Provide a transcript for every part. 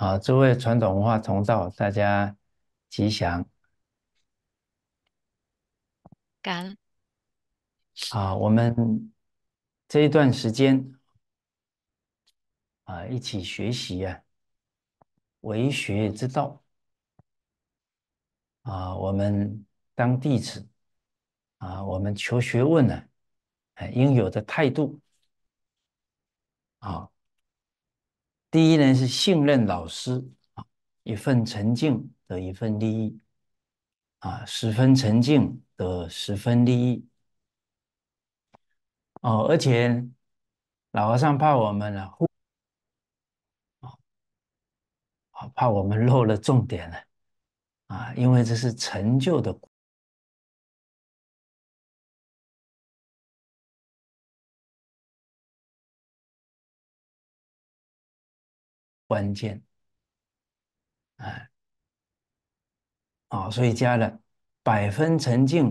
好，诸位传统文化同道，大家吉祥，感恩。啊，我们这一段时间啊，一起学习呀，为学之道啊，我们当弟子啊，我们求学问呢，哎，应有的态度啊。第一呢是信任老师啊，一份沉静的一份利益啊，十分沉静的十分利益哦，而且老和尚怕我们了，啊，怕我们漏了重点了啊，因为这是成就的。关键，哎，啊，所以加了百分沉静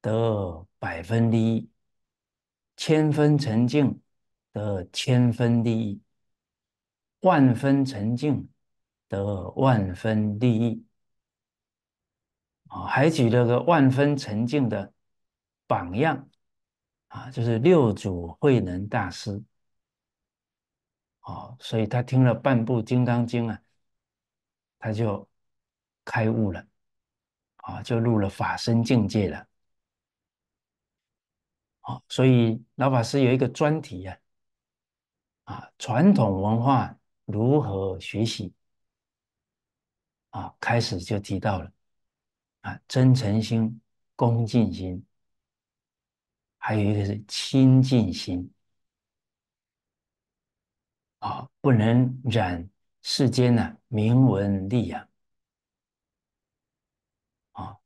得百分利益，千分沉静得千分利益，万分沉静得万分利益。啊，还举了个万分沉静的榜样，啊，就是六祖慧能大师。哦，所以他听了半部《金刚经》啊，他就开悟了，啊，就入了法身境界了。好，所以老法师有一个专题呀，啊，传统文化如何学习？啊，开始就提到了，啊，真诚心、恭敬心，还有一个是亲近心。啊，不能染世间呢名闻利养。啊，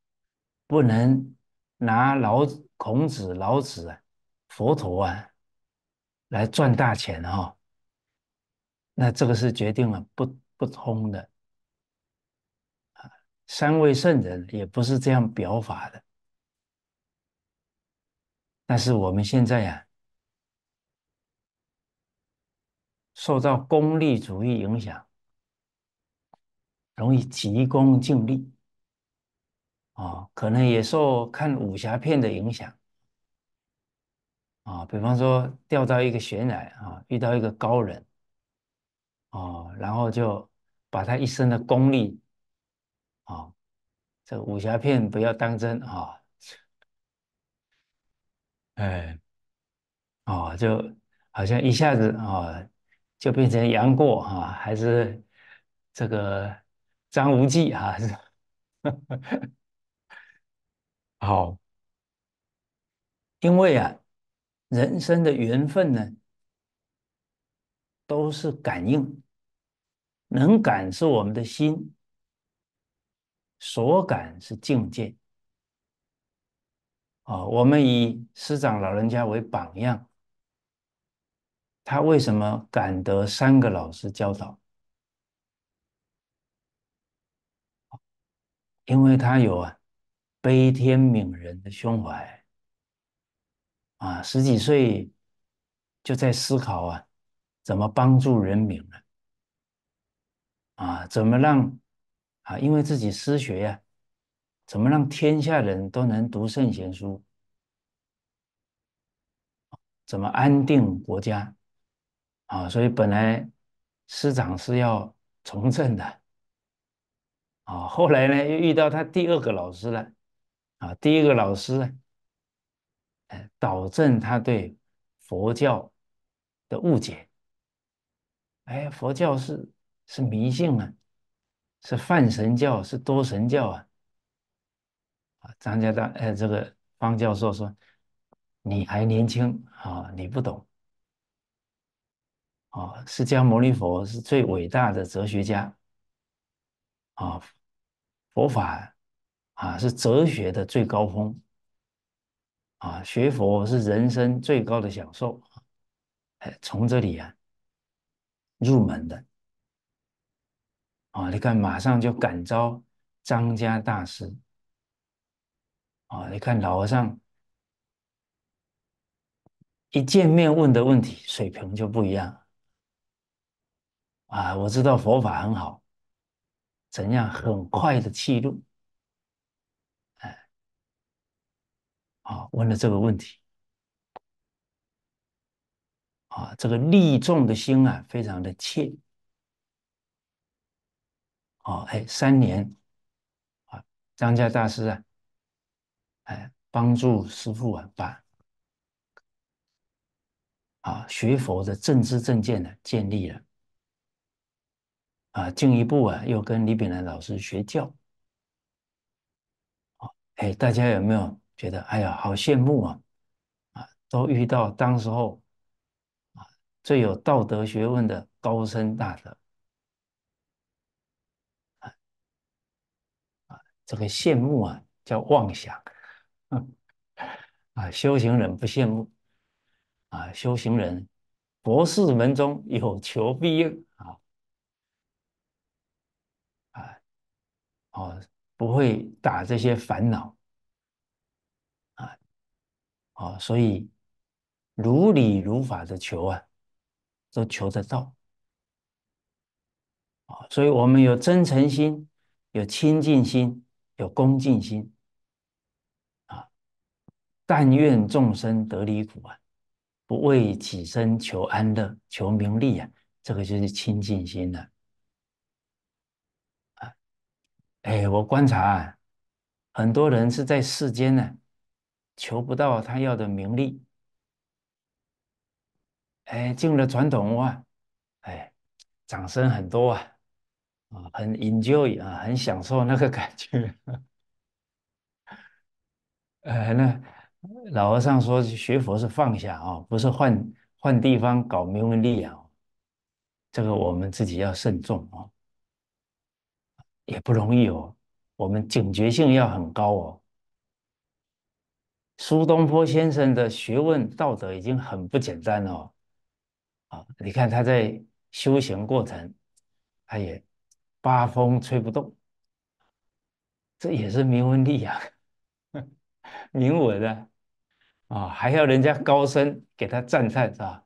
不能拿老孔子、老子、佛陀啊来赚大钱啊。那这个是决定了不不通的三位圣人也不是这样表法的。但是我们现在呀。受到功利主义影响，容易急功近利啊，可能也受看武侠片的影响啊，比方说掉到一个悬崖啊，遇到一个高人啊，然后就把他一生的功力啊，这武侠片不要当真啊，哎，哦，就好像一下子啊。就变成杨过哈，还是这个张无忌啊？好，因为啊，人生的缘分呢，都是感应，能感是我们的心，所感是境界。啊，我们以师长老人家为榜样。他为什么敢得三个老师教导？因为他有啊悲天悯人的胸怀啊，十几岁就在思考啊，怎么帮助人民了啊？怎么让啊？因为自己失学呀，怎么让天下人都能读圣贤书？怎么安定国家？啊，所以本来师长是要从政的，啊，后来呢又遇到他第二个老师了，啊，第一个老师，呢，哎，导致他对佛教的误解。哎，佛教是是迷信啊，是泛神教，是多神教啊。啊，张家大，哎，这个方教授说，你还年轻啊，你不懂。啊，释迦牟尼佛是最伟大的哲学家，啊，佛法啊是哲学的最高峰，啊，学佛是人生最高的享受，哎，从这里啊入门的，啊，你看马上就感召张家大师，啊，你看老和尚一见面问的问题水平就不一样。啊，我知道佛法很好，怎样很快的气入？哎，好，问了这个问题。啊，这个利众的心啊，非常的切。哦，哎，三年，啊，张家大师啊，哎，帮助师父把，啊，学佛的正知正见呢，建立了。啊，进一步啊，又跟李炳南老师学教。哎，大家有没有觉得，哎呀，好羡慕啊！啊，都遇到当时候啊最有道德学问的高深大德。啊这个羡慕啊叫妄想。啊，修行人不羡慕。啊，修行人，博士门中有求必应。啊，不会打这些烦恼啊！好，所以如理如法的求啊，都求得到。啊，所以我们有真诚心，有清净心，有恭敬心啊！但愿众生得离苦啊，不为己身求安乐、求名利啊，这个就是清净心了。哎，我观察啊，很多人是在世间呢，求不到他要的名利。哎，进了传统文化，哎，掌声很多啊，啊，很 enjoy 啊，很享受那个感觉。哎，那老和尚说学佛是放下啊，不是换换地方搞名利啊。这个我们自己要慎重啊。也不容易哦，我们警觉性要很高哦。苏东坡先生的学问道德已经很不简单了，啊，你看他在修行过程，他也八风吹不动，这也是铭文力啊，铭 文啊，啊，还要人家高僧给他赞叹是吧？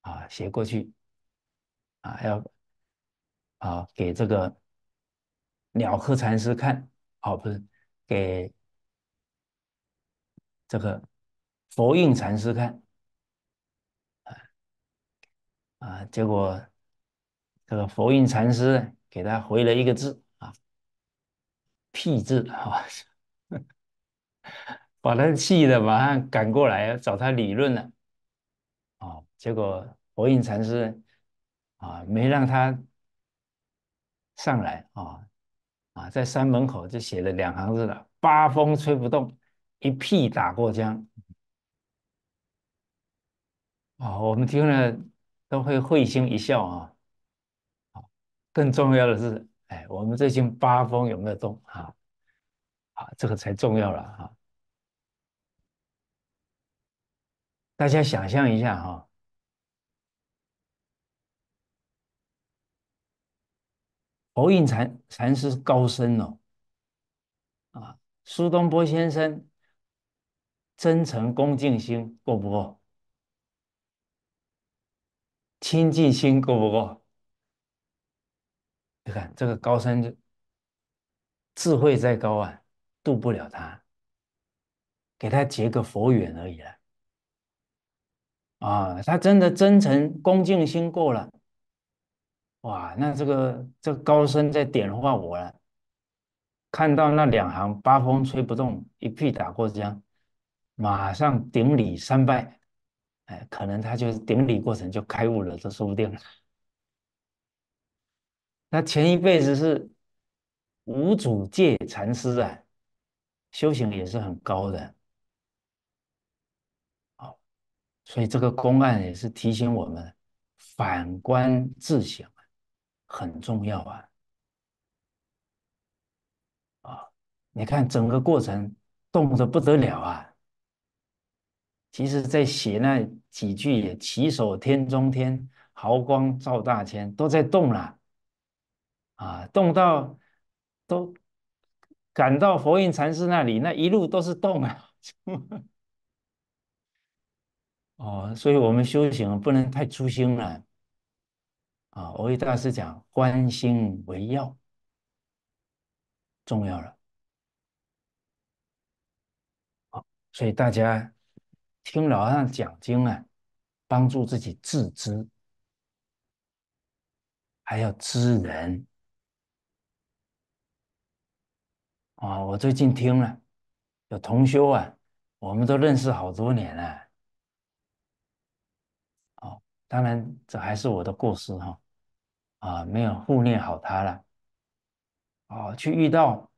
啊，写过去，啊要啊给这个。鸟鹤禅师看，哦，不是给这个佛印禅师看，啊啊！结果这个佛印禅师给他回了一个字啊，屁字啊，把他气的马上赶过来找他理论了，啊！结果佛印禅师啊，没让他上来啊。啊，在山门口就写了两行字了，八风吹不动，一屁打过江。啊，我们听了都会会心一笑啊。更重要的是，哎，我们最近八风有没有动？啊？啊，这个才重要了哈。大家想象一下哈。佛印禅禅师高深哦，啊，苏东坡先生真诚恭敬心够不够？清净心够不够？你看这个高僧，智慧再高啊，渡不了他，给他结个佛缘而已了。啊，他真的真诚恭敬心够了。哇，那这个这高僧在点化我了，看到那两行八风吹不动，一屁打过江，马上顶礼三拜，哎，可能他就是顶礼过程就开悟了，这说不定了。前一辈子是无主界禅师啊，修行也是很高的，好，所以这个公案也是提醒我们反观自省。很重要啊！啊，你看整个过程动得不得了啊！其实，在写那几句也，起手天中天，毫光照大千，都在动了啊，动到都赶到佛印禅师那里，那一路都是动啊！哦，所以我们修行不能太粗心了。啊，欧一大师讲关心为要，重要了。好，所以大家听老和尚讲经啊，帮助自己自知，还要知人。啊，我最近听了有同修啊，我们都认识好多年了。哦，当然这还是我的故事哈。啊，没有护念好他了，哦，去遇到，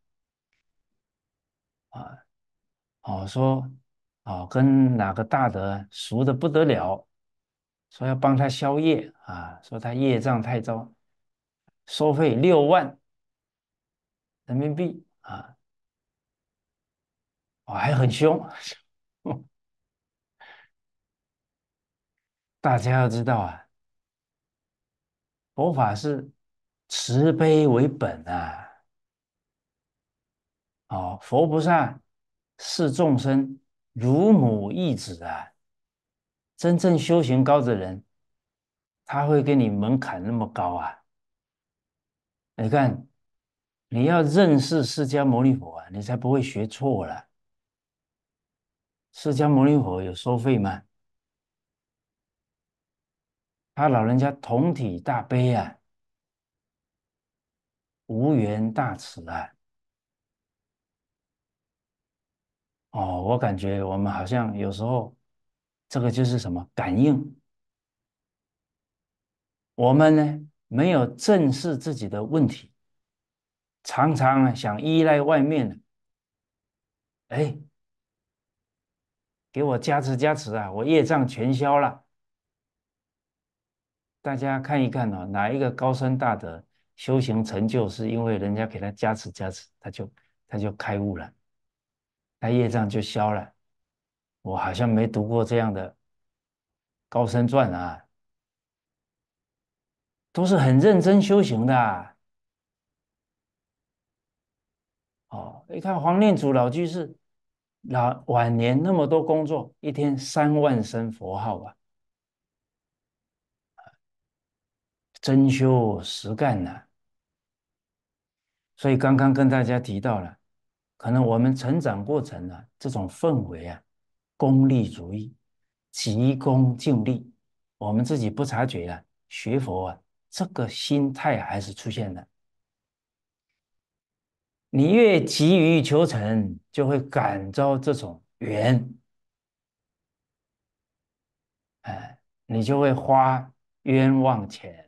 啊，哦说，哦跟哪个大德熟的不得了，说要帮他消业啊，说他业障太糟，收费六万人民币啊，哦还很凶，大家要知道啊。佛法是慈悲为本啊！哦，佛菩萨视众生如母一子啊！真正修行高的人，他会给你门槛那么高啊！你看，你要认识释迦牟尼佛啊，你才不会学错了。释迦牟尼佛有收费吗？他老人家同体大悲啊，无缘大慈啊！哦，我感觉我们好像有时候这个就是什么感应，我们呢没有正视自己的问题，常常想依赖外面的，哎，给我加持加持啊，我业障全消了。大家看一看哦，哪一个高僧大德修行成就，是因为人家给他加持加持，他就他就开悟了，那业障就消了。我好像没读过这样的高僧传啊，都是很认真修行的。啊。哦，一看黄念祖老居士老晚年那么多工作，一天三万声佛号啊。真修实干呐，所以刚刚跟大家提到了，可能我们成长过程呢，这种氛围啊，功利主义、急功近利，我们自己不察觉啊，学佛啊，这个心态还是出现的。你越急于求成，就会感召这种缘，哎，你就会花冤枉钱。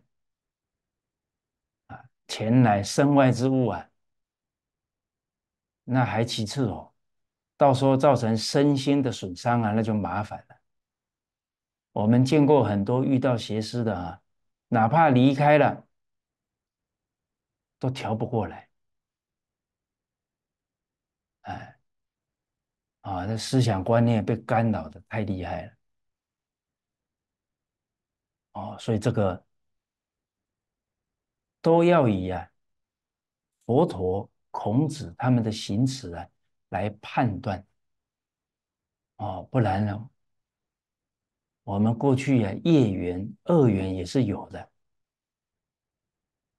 钱乃身外之物啊，那还其次哦，到时候造成身心的损伤啊，那就麻烦了。我们见过很多遇到邪师的啊，哪怕离开了，都调不过来，哎，啊，那思想观念被干扰的太厉害了，哦，所以这个。都要以啊佛陀、孔子他们的行持啊来判断，哦，不然呢，我们过去啊业缘、恶缘也是有的，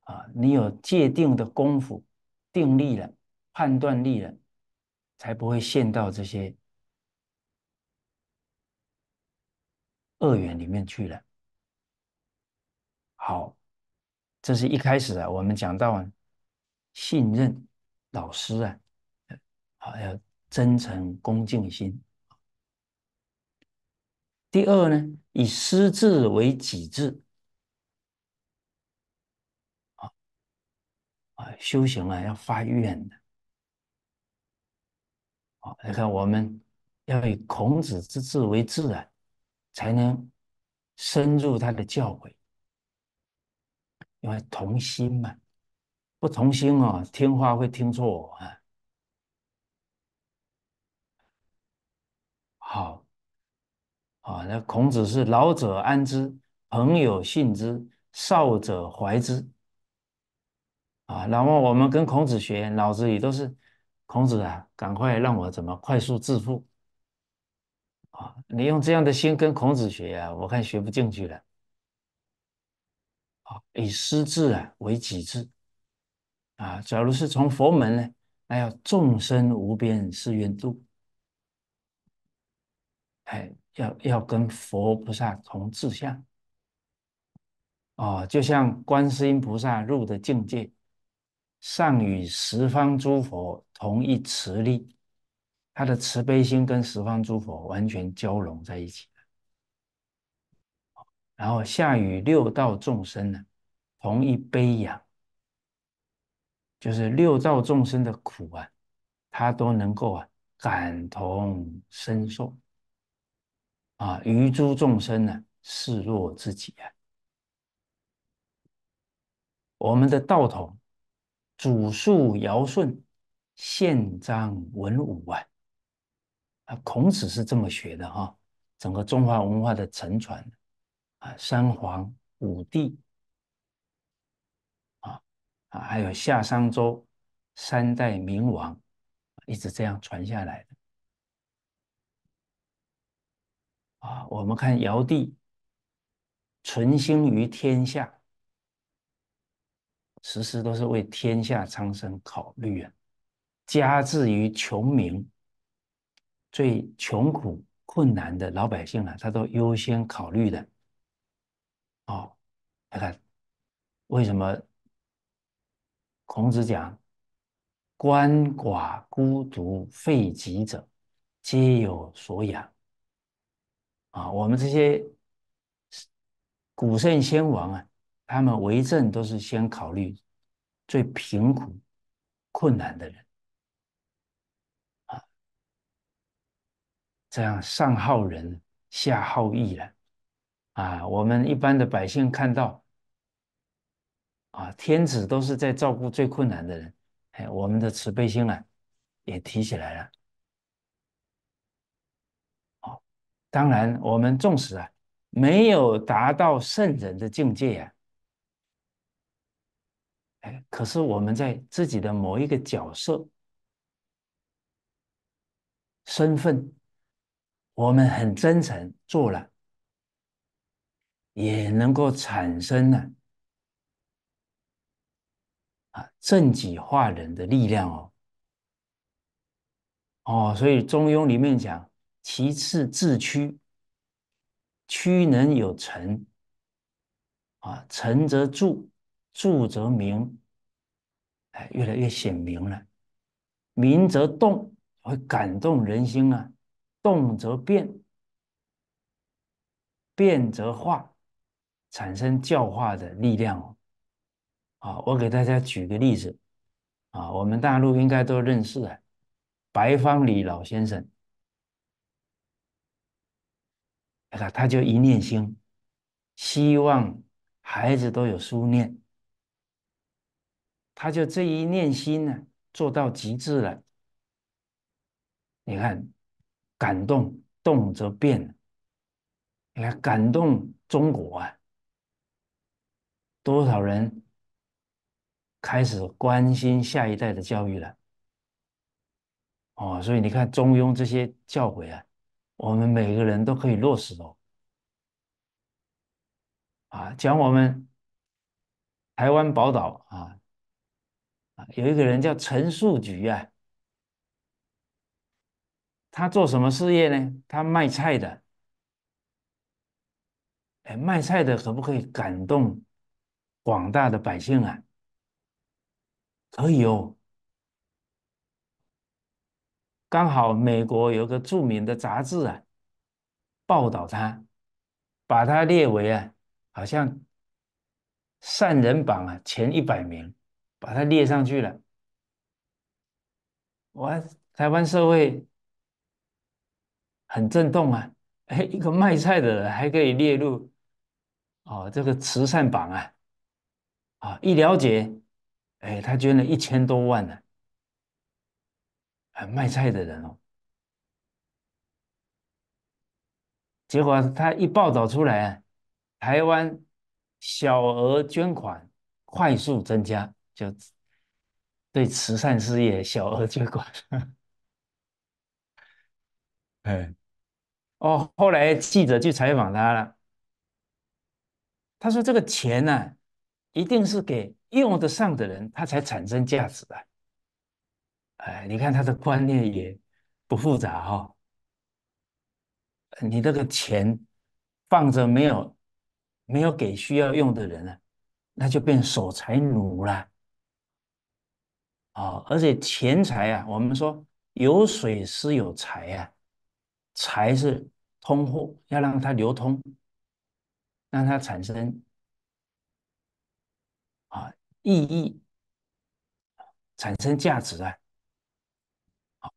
啊，你有界定的功夫、定力了、判断力了，才不会陷到这些恶缘里面去了。好。这是一开始啊，我们讲到信任老师啊，啊要真诚恭敬心。第二呢，以师智为己智，啊啊，修行啊要发愿的。啊，你看我们要以孔子之智为智啊，才能深入他的教诲。因为同心嘛，不同心哦，听话会听错啊。好，啊，那孔子是老者安之，朋友信之，少者怀之。啊，然后我们跟孔子学，脑子里都是孔子啊，赶快让我怎么快速致富啊！你用这样的心跟孔子学呀，我看学不进去了。以师智啊为己智，啊！假如是从佛门呢，那要众生无边誓愿度，哎，要要跟佛菩萨同志向。哦，就像观世音菩萨入的境界，上与十方诸佛同一慈力，他的慈悲心跟十方诸佛完全交融在一起。然后下与六道众生呢，同一悲养，就是六道众生的苦啊，他都能够啊感同身受啊，于诸众生呢示弱自己啊。我们的道统，祖述尧舜，宪章文武啊，啊，孔子是这么学的哈，整个中华文化的沉传。啊，三皇五帝，啊啊，还有夏商周三代明王，一直这样传下来的。啊，我们看尧帝，存心于天下，时时都是为天下苍生考虑啊，加至于穷民，最穷苦困难的老百姓啊，他都优先考虑的。哦，来看为什么孔子讲“鳏寡孤独废疾者，皆有所养”啊？我们这些古圣先王啊，他们为政都是先考虑最贫苦、困难的人啊，这样上好人，下好义了。啊，我们一般的百姓看到啊，天子都是在照顾最困难的人，哎，我们的慈悲心呢也提起来了。哦，当然，我们纵使啊没有达到圣人的境界呀，哎，可是我们在自己的某一个角色、身份，我们很真诚做了。也能够产生呢，啊，正己化人的力量哦，哦，所以《中庸》里面讲，其次自屈，屈能有成，啊，成则著，著则明，哎，越来越显明了，明则动，会感动人心啊，动则变，变则化。产生教化的力量哦，啊，我给大家举个例子，啊，我们大陆应该都认识啊，白方礼老先生，哎他就一念心，希望孩子都有书念，他就这一念心呢，做到极致了，你看，感动动则变，你看感动中国啊。多少人开始关心下一代的教育了？哦，所以你看《中庸》这些教诲啊，我们每个人都可以落实哦。啊，讲我们台湾宝岛啊，啊，有一个人叫陈树菊啊，他做什么事业呢？他卖菜的。哎，卖菜的可不可以感动？广大的百姓啊，可以哦。刚好美国有个著名的杂志啊，报道他，把它列为啊，好像善人榜啊前一百名，把它列上去了。我台湾社会很震动啊，哎，一个卖菜的还可以列入哦，这个慈善榜啊。啊！一了解，哎，他捐了一千多万呢。啊，卖菜的人哦，结果他一报道出来，台湾小额捐款快速增加，就对慈善事业小额捐款。哎，哦，后来记者去采访他了，他说这个钱呢。一定是给用得上的人，他才产生价值啊！哎，你看他的观念也不复杂哈。你那个钱放着没有，没有给需要用的人呢，那就变守财奴了。啊，而且钱财啊，我们说有水是有财啊，财是通货，要让它流通，让它产生。意义产生价值啊，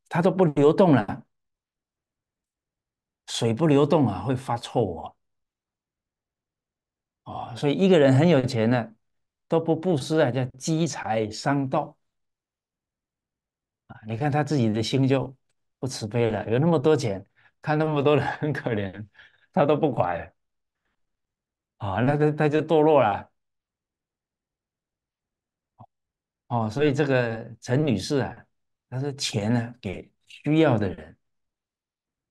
它都不流动了，水不流动啊，会发臭哦，哦，所以一个人很有钱呢，都不布施啊，叫积财伤道啊，你看他自己的心就不慈悲了，有那么多钱，看那么多人很可怜，他都不管，啊，那他他就堕落了。哦，所以这个陈女士啊，她说钱呢给需要的人，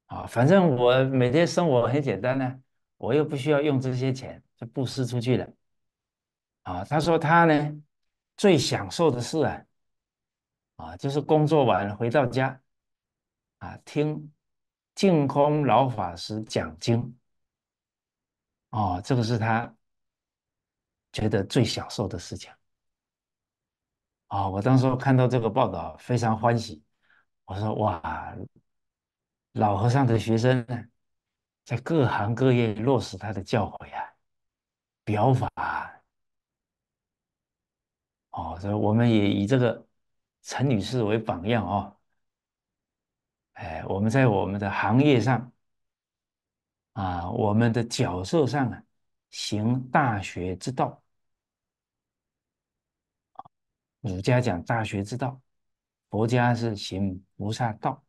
啊，反正我每天生活很简单呢，我又不需要用这些钱，就布施出去了，啊，她说她呢最享受的事啊，啊，就是工作完回到家，啊，听净空老法师讲经，哦，这个是她觉得最享受的事情。啊！我当时看到这个报道，非常欢喜。我说：“哇，老和尚的学生呢，在各行各业落实他的教诲啊，表法啊。”哦，所以我们也以这个陈女士为榜样啊。哎，我们在我们的行业上啊，我们的角色上啊，行大学之道。儒家讲大学之道，佛家是行菩萨道。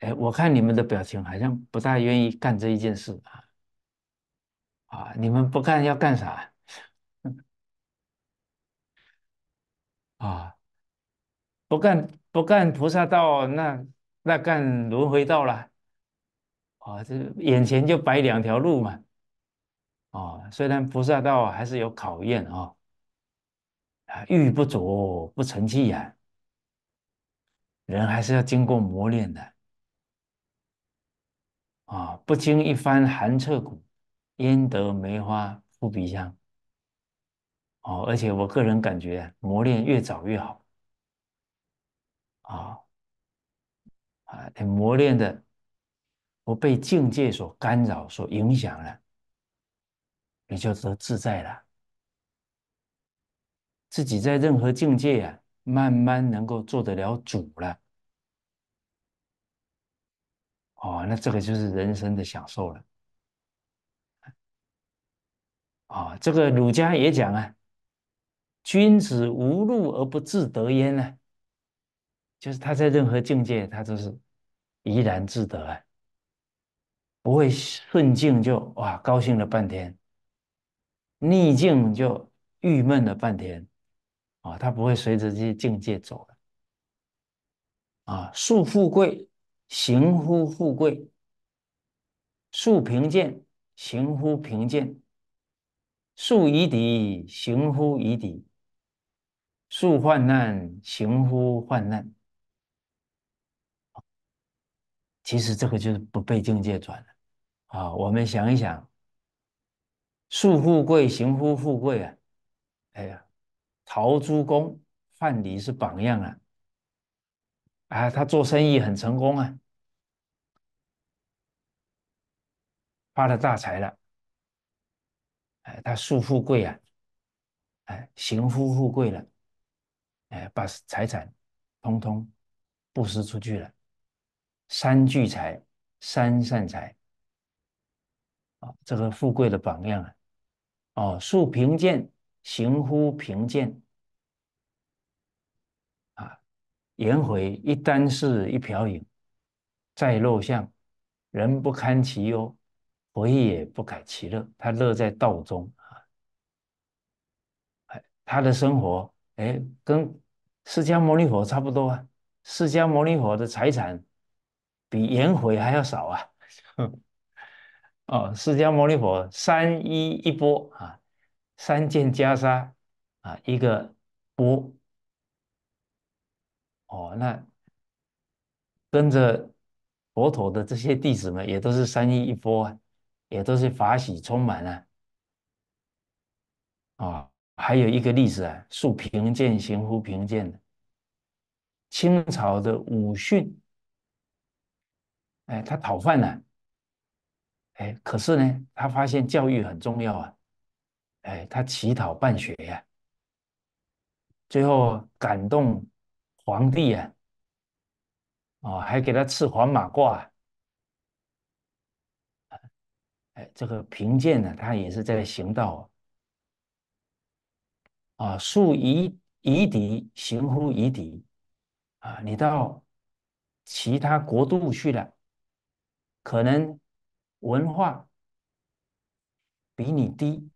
哎，我看你们的表情好像不大愿意干这一件事啊！啊，你们不干要干啥？啊，不干不干菩萨道，那那干轮回道了。啊，这眼前就摆两条路嘛。啊，虽然菩萨道还是有考验啊。玉不琢不成器呀，人还是要经过磨练的啊！不经一番寒彻骨，焉得梅花扑鼻香？哦，而且我个人感觉，磨练越早越好啊！啊，得磨练的不被境界所干扰、所影响了，你就得自在了。自己在任何境界啊，慢慢能够做得了主了，哦，那这个就是人生的享受了。啊，这个儒家也讲啊，“君子无禄而不自得焉”呢，就是他在任何境界，他都是怡然自得啊，不会顺境就哇高兴了半天，逆境就郁闷了半天。啊，他不会随着这些境界走的。啊，树富贵，行乎富贵；树贫贱，行乎贫贱；树夷敌，行乎夷敌；树患难，行乎患难。其实这个就是不被境界转了。啊，我们想一想，树富贵，行乎富贵啊，哎呀。陶朱公范蠡是榜样啊！啊，他做生意很成功啊，发了大财了。哎，他树富贵啊，哎，行夫富贵了，哎，把财产通通布施出去了，三聚财，三善财。啊，这个富贵的榜样啊！哦，树贫贱。行乎贫贱啊！颜回一箪食一瓢饮，在陋巷，人不堪其忧，回也不改其乐。他乐在道中啊！哎，他的生活哎，跟释迦牟尼佛差不多啊。释迦牟尼佛的财产比颜回还要少啊！哦，释迦牟尼佛三一一波啊！三件袈裟啊，一个钵，哦，那跟着佛陀的这些弟子们，也都是三衣一钵啊，也都是法喜充满了啊。还有一个例子啊，素贫贱行乎贫贱的清朝的武训，哎，他讨饭呢，哎，可是呢，他发现教育很重要啊。哎，他乞讨办学呀，最后感动皇帝呀，哦，还给他赐黄马褂。哎，这个贫贱呢，他也是在行道啊，树以以敌，行乎以敌啊。你到其他国度去了，可能文化比你低。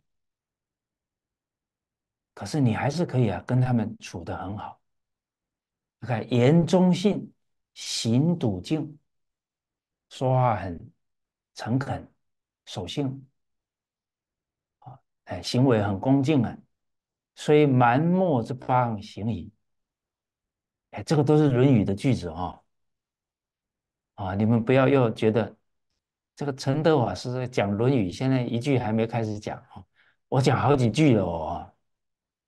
可是你还是可以啊，跟他们处得很好。你看言忠信，行笃敬，说话很诚恳，守信啊，哎，行为很恭敬啊，虽蛮莫之邦，行矣。哎，这个都是《论语》的句子啊，啊，你们不要又觉得这个陈德华是在讲《论语》，现在一句还没开始讲啊，我讲好几句了哦。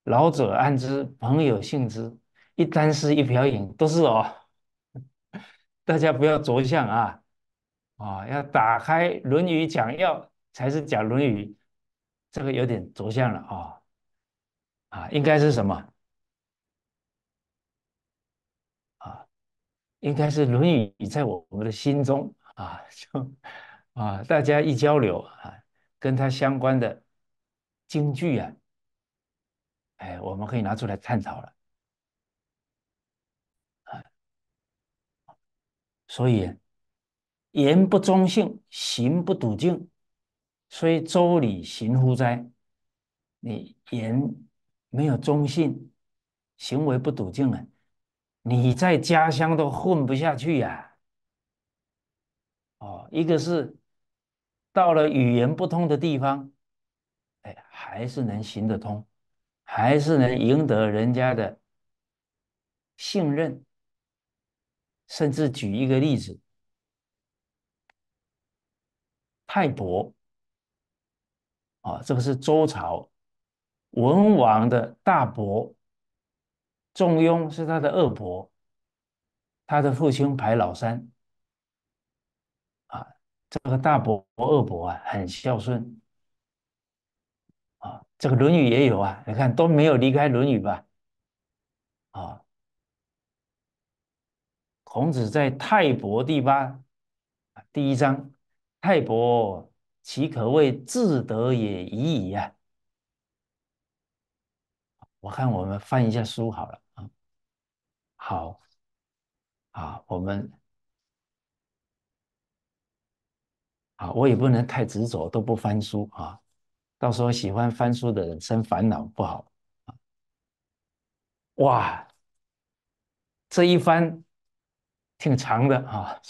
老者安之，朋友信之，一箪食，一瓢饮，都是哦。大家不要着相啊，啊，要打开《论语》讲要才是讲《论语》，这个有点着相了啊，啊，应该是什么？啊，应该是《论语》在我们的心中啊，就啊，大家一交流啊，跟他相关的京剧啊。哎，我们可以拿出来探讨了。啊，所以言不中信，行不笃敬，虽周礼，行乎哉？你言没有中信，行为不笃敬了，你在家乡都混不下去呀。哦，一个是到了语言不通的地方，哎，还是能行得通。还是能赢得人家的信任。甚至举一个例子，太伯啊，这个是周朝文王的大伯，仲雍是他的二伯，他的父亲排老三。啊，这个大伯、二伯啊，很孝顺。这个《论语》也有啊，你看都没有离开《论语》吧？啊，孔子在《泰伯》第八第一章，《泰伯》其可谓至德也已矣啊！我看我们翻一下书好了啊。好，啊，我们啊，我也不能太执着，都不翻书啊。到时候喜欢翻书的人生烦恼不好啊！哇，这一翻挺长的啊！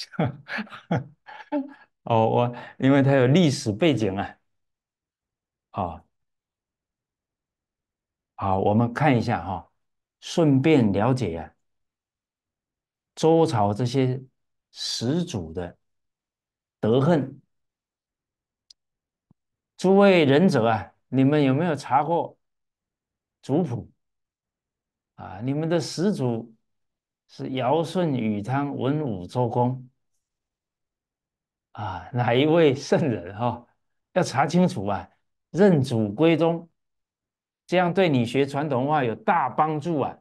哦，我因为它有历史背景啊，哦，好，我们看一下哈，顺便了解周朝这些始祖的得恨。诸位仁者啊，你们有没有查过族谱啊？你们的始祖是尧、舜、禹、汤、文、武、周公啊？哪一位圣人？哈，要查清楚啊，认祖归宗，这样对你学传统文化有大帮助啊！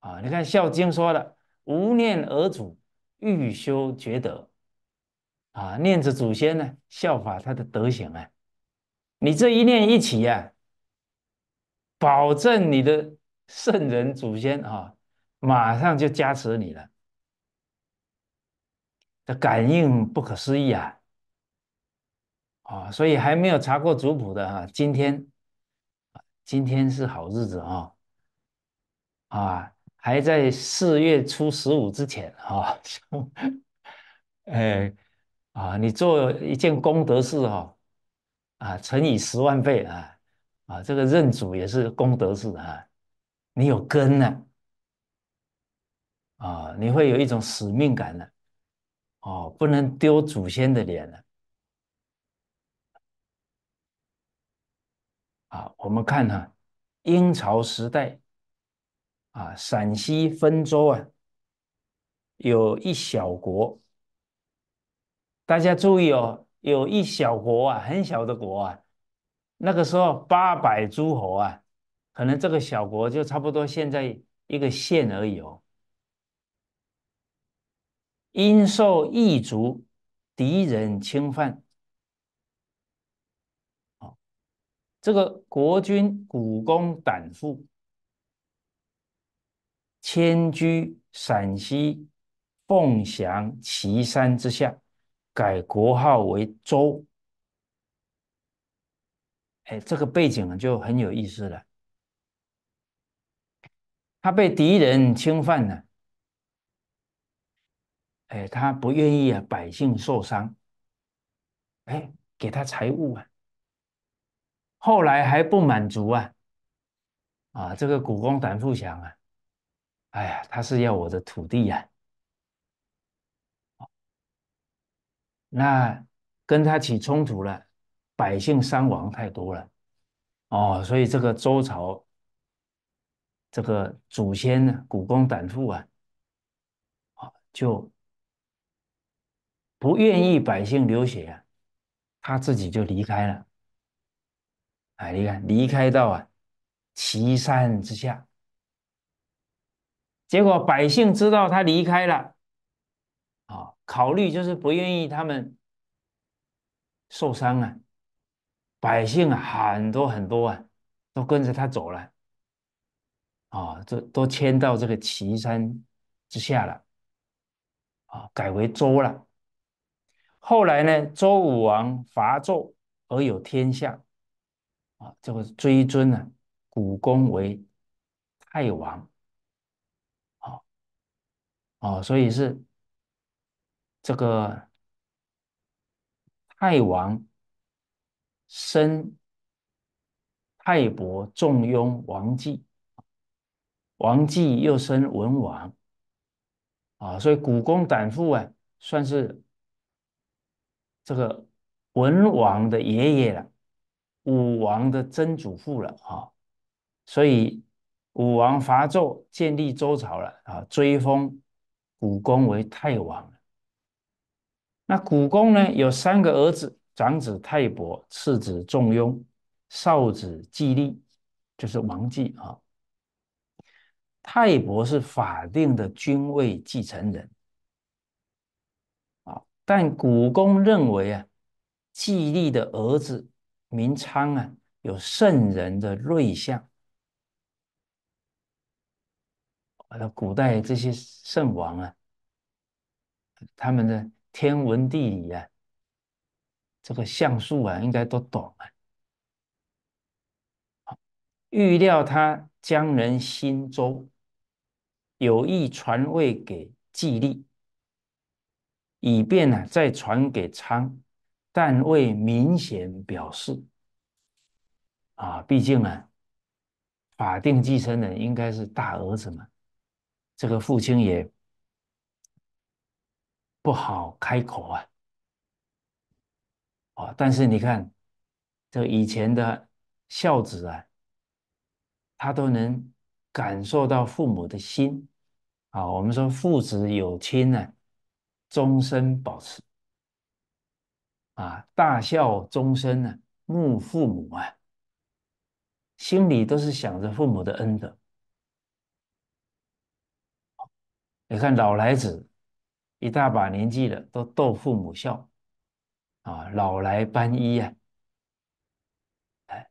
啊，你看《孝经》说了：“无念而祖，欲修厥德。”啊，念着祖先呢，效法他的德行啊，你这一念一起呀，保证你的圣人祖先啊，马上就加持你了，这感应不可思议啊！啊，所以还没有查过族谱的啊，今天，今天是好日子啊！啊，还在四月初十五之前啊，哎。啊，你做一件功德事哈，啊，乘以十万倍啊，啊，这个认祖也是功德事啊，你有根了，啊，你会有一种使命感了，哦，不能丢祖先的脸了，啊，我们看哈，殷朝时代，啊，陕西分州啊，有一小国。大家注意哦，有一小国啊，很小的国啊，那个时候八百诸侯啊，可能这个小国就差不多现在一个县而已哦。因受异族敌人侵犯，这个国君股肱胆腹，迁居陕西凤翔岐山之下。改国号为周，哎，这个背景就很有意思了。他被敌人侵犯了，哎，他不愿意啊，百姓受伤，哎，给他财物啊。后来还不满足啊，啊，这个古公胆富强啊，哎呀，他是要我的土地呀。那跟他起冲突了，百姓伤亡太多了，哦，所以这个周朝，这个祖先呢，古公胆父啊，就不愿意百姓流血，他自己就离开了，哎，你看离开到啊岐山之下，结果百姓知道他离开了。考虑就是不愿意他们受伤啊，百姓啊很多很多啊，都跟着他走了啊，都都迁到这个岐山之下了啊，改为周了。后来呢，周武王伐纣而有天下啊，这个追尊啊，古公为太王啊，哦，所以是。这个太王生太伯，重雍王继，王继又生文王，啊，所以古公胆父啊，算是这个文王的爷爷了，武王的曾祖父了，啊，所以武王伐纣，建立周朝了，啊，追封古公为太王。那古公呢？有三个儿子：长子泰伯，次子仲雍，少子季历，就是王季啊。泰伯是法定的君位继承人，啊，但古公认为啊，季历的儿子名昌啊，有圣人的瑞相。古代这些圣王啊，他们的。天文地理啊，这个相术啊，应该都懂啊。预料他将人心州有意传位给季历，以便呢再传给昌，但未明显表示。啊，毕竟呢，法定继承人应该是大儿子嘛，这个父亲也。不好开口啊！啊，但是你看，这以前的孝子啊，他都能感受到父母的心啊。我们说父子有亲呢，终身保持啊，大孝终身呢，慕父母啊，心里都是想着父母的恩的。你看老来子。一大把年纪了，都逗父母笑啊，老来斑衣呀，哎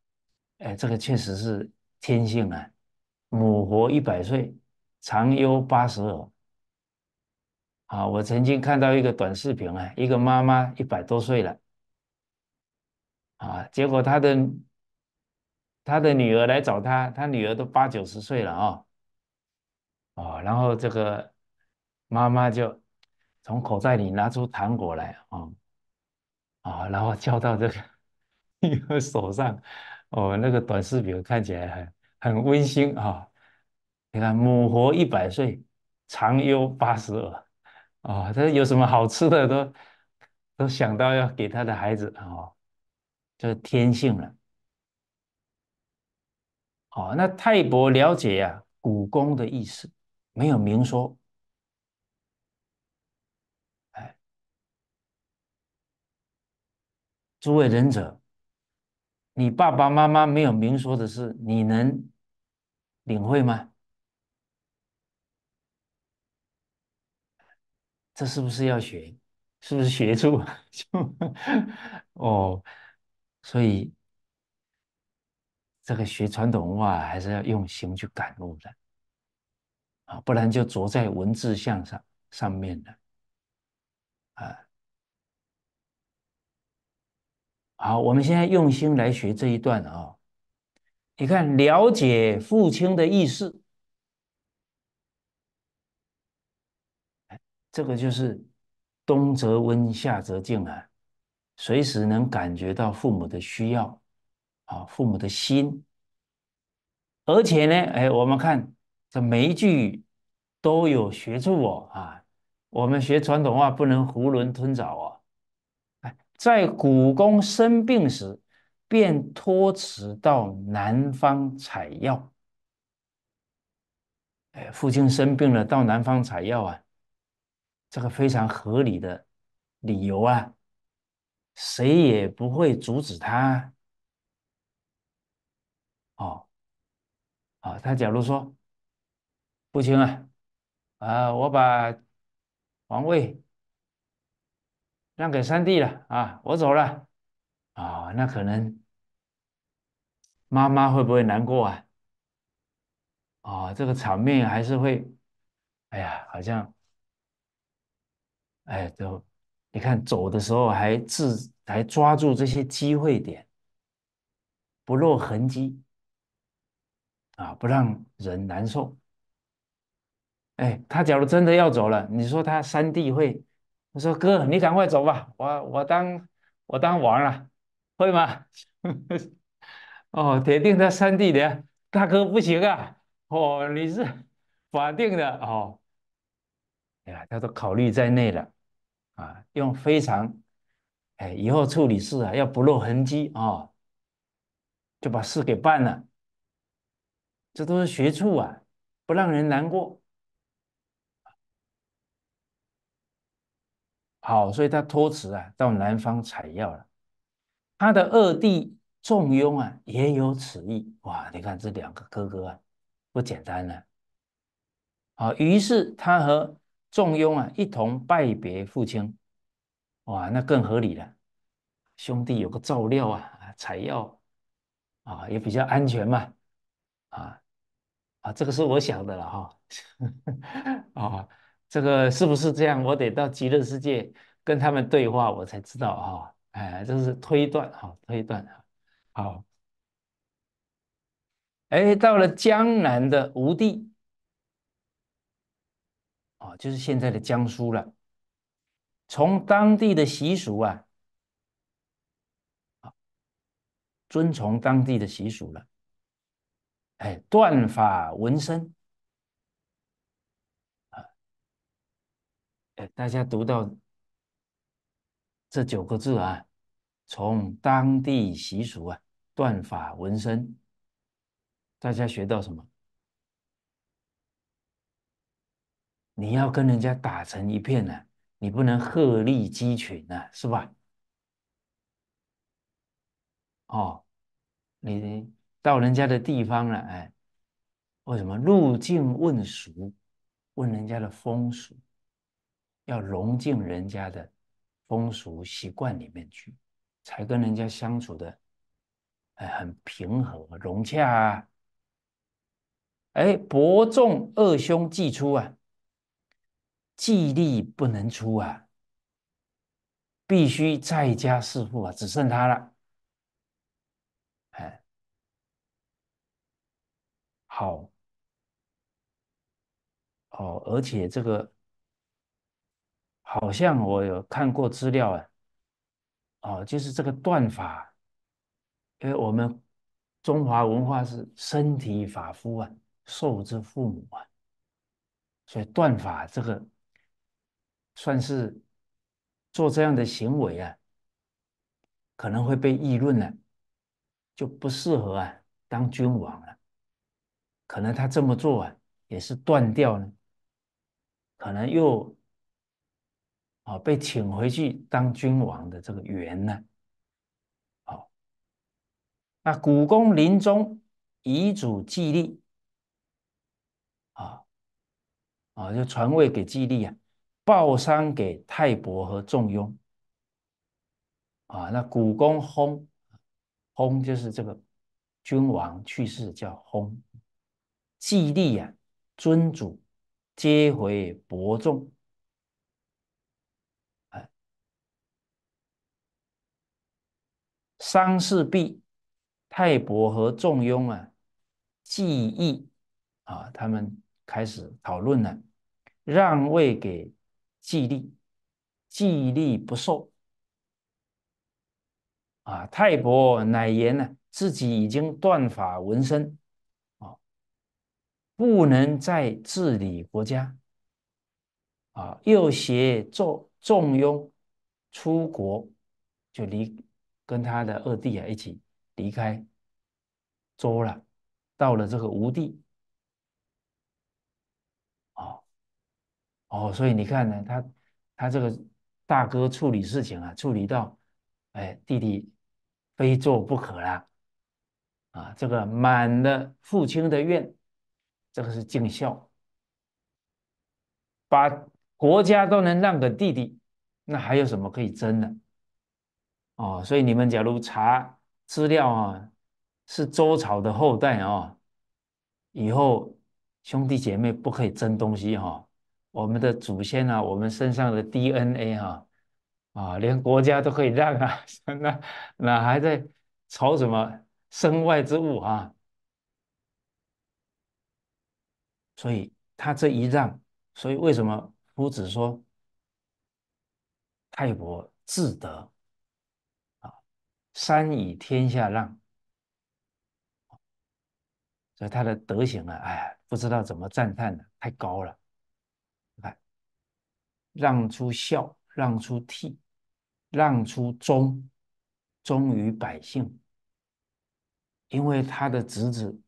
哎，这个确实是天性啊。母活一百岁，长忧八十耳。啊，我曾经看到一个短视频啊，一个妈妈一百多岁了，啊，结果她的她的女儿来找她，她女儿都八九十岁了啊，啊，然后这个妈妈就。从口袋里拿出糖果来，啊，啊，然后交到这个一个手上，哦，那个短视频看起来很很温馨啊。你看，母活一百岁，长忧八十耳，啊，他有什么好吃的都都想到要给他的孩子，哦，就是天性了。哦，那泰伯了解呀，古公的意思没有明说。诸位仁者，你爸爸妈妈没有明说的是，你能领会吗？这是不是要学？是不是学住？哦，所以这个学传统文化还是要用心去感悟的啊，不然就着在文字像上上面的。好，我们现在用心来学这一段啊！你看，了解父亲的意思，这个就是冬则温，夏则静啊，随时能感觉到父母的需要，啊，父母的心。而且呢，哎，我们看这每一句都有学处哦啊，我们学传统话不能囫囵吞枣啊。在故宫生病时，便托辞到南方采药。哎，父亲生病了，到南方采药啊，这个非常合理的理由啊，谁也不会阻止他。哦，啊，他假如说，父亲啊，啊，我把王位。让给三弟了啊！我走了啊！那可能妈妈会不会难过啊？啊，这个场面还是会，哎呀，好像，哎，都你看走的时候还自还抓住这些机会点，不露痕迹啊，不让人难受。哎，他假如真的要走了，你说他三弟会？我说哥，你赶快走吧，我我当我当王了，会吗？哦，铁定他三弟的大哥不行啊，哦，你是法定的哦，哎呀，他都考虑在内了啊，用非常哎，以后处理事啊要不露痕迹啊，就把事给办了，这都是学处啊，不让人难过。好，所以他托辞啊，到南方采药了。他的二弟仲雍啊，也有此意。哇，你看这两个哥哥啊，不简单了。好，于是他和仲雍啊，一同拜别父亲。哇，那更合理了。兄弟有个照料啊，采药啊，也比较安全嘛。啊啊，这个是我想的了哈。啊。这个是不是这样？我得到极乐世界跟他们对话，我才知道啊。哎，这是推断哈，推断哈。好，哎，到了江南的吴地，哦，就是现在的江苏了。从当地的习俗啊，啊，遵从当地的习俗了。哎，断发纹身。哎，大家读到这九个字啊，从当地习俗啊，断法纹身，大家学到什么？你要跟人家打成一片呢，你不能鹤立鸡群呢，是吧？哦，你到人家的地方了，哎，为什么入境问俗，问人家的风俗？要融进人家的风俗习惯里面去，才跟人家相处的哎很平和融洽啊。哎，伯仲二兄既出啊，既力不能出啊，必须在家侍父啊，只剩他了。哎，好，哦，而且这个。好像我有看过资料啊，哦，就是这个断法，因为我们中华文化是身体发肤啊，受之父母啊，所以断法这个算是做这样的行为啊，可能会被议论了，就不适合啊当君王了，可能他这么做啊，也是断掉呢，可能又。哦，被请回去当君王的这个缘呢？哦，那古公临终遗嘱季历啊，啊，就传位给季历啊，报丧给泰伯和仲雍啊。那古公薨，薨就是这个君王去世叫薨。季历啊，尊主皆回伯仲。商氏毕、泰伯和仲雍啊，季亿啊，他们开始讨论了，让位给季历，季历不受。啊，泰伯乃言呢，自己已经断法纹身，啊，不能再治理国家。啊，又携助仲雍出国，就离。跟他的二弟啊一起离开周了，到了这个吴地。哦哦，所以你看呢，他他这个大哥处理事情啊，处理到哎弟弟非做不可了啊。这个满了父亲的愿，这个是尽孝，把国家都能让给弟弟，那还有什么可以争的？哦，所以你们假如查资料啊，是周朝的后代啊，以后兄弟姐妹不可以争东西哈。我们的祖先啊，我们身上的 DNA 哈，啊，连国家都可以让啊，那那还在朝什么身外之物啊？所以他这一让，所以为什么夫子说泰伯自得？山以天下让，所以他的德行呢，哎，不知道怎么赞叹呢，太高了。你看，让出孝，让出悌，让出忠，忠于百姓。因为他的侄子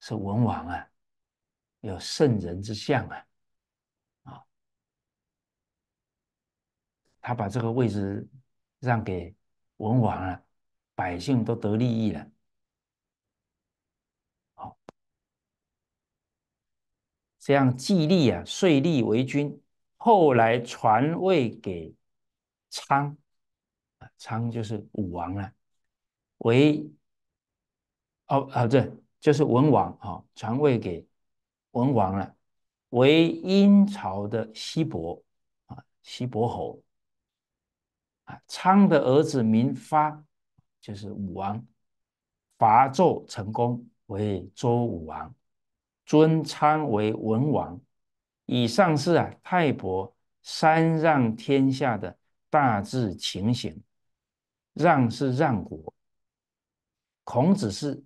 是文王啊，有圣人之相啊，啊，他把这个位置让给。文王了，百姓都得利益了，好，这样既立啊，遂立为君。后来传位给昌，啊，昌就是武王了，为，哦啊对，就是文王哦，传位给文王了，为殷朝的西伯，啊，西伯侯。昌的儿子明发就是武王伐纣成功，为周武王，尊昌为文王。以上是啊，泰伯三让天下的大致情形。让是让国。孔子是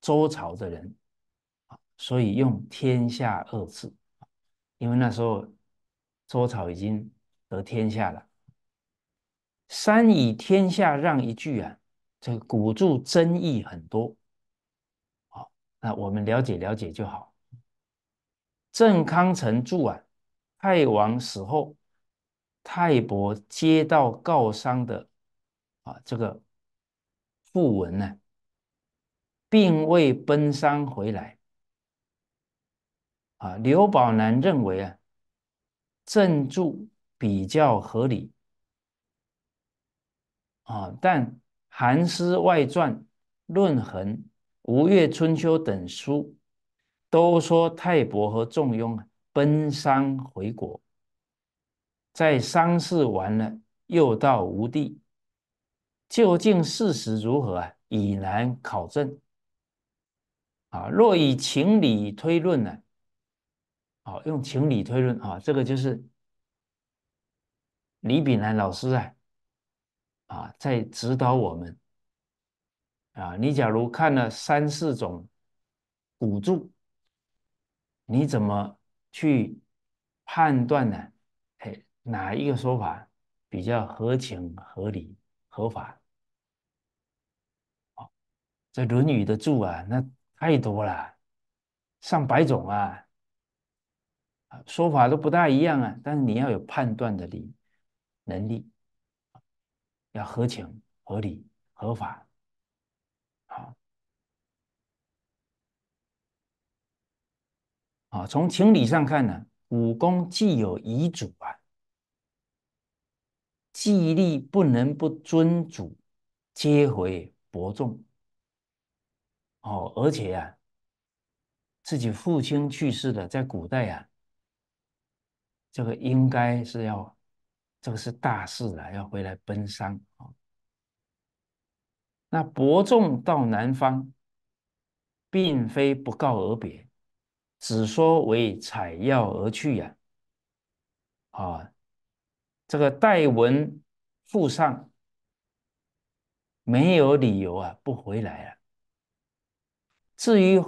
周朝的人，所以用天下二字，因为那时候周朝已经得天下了。三以天下让一句啊，这个古注争议很多，好，那我们了解了解就好。郑康成注啊，泰王死后，泰伯接到告丧的啊这个讣文呢，并未奔丧回来。啊，刘宝南认为啊，郑注比较合理。啊，但《韩诗外传》《论衡》《吴越春秋》等书都说太伯和仲雍啊奔丧回国，在丧事完了又到吴地，究竟事实如何啊？已难考证。啊，若以情理推论呢？好，用情理推论啊，这个就是李炳南老师啊。啊，在指导我们啊！你假如看了三四种古著，你怎么去判断呢？嘿，哪一个说法比较合情合理合法？哦，这《论语》的注啊，那太多了，上百种啊，说法都不大一样啊。但是你要有判断的力能力。要合情、合理、合法，好啊！从情理上看呢，五功既有遗嘱啊，季历不能不尊主，皆回伯仲哦。而且呀，自己父亲去世的，在古代啊，这个应该是要。这个是大事啊，要回来奔丧啊。那伯仲到南方，并非不告而别，只说为采药而去呀。啊，这个戴文父上没有理由啊，不回来了。至于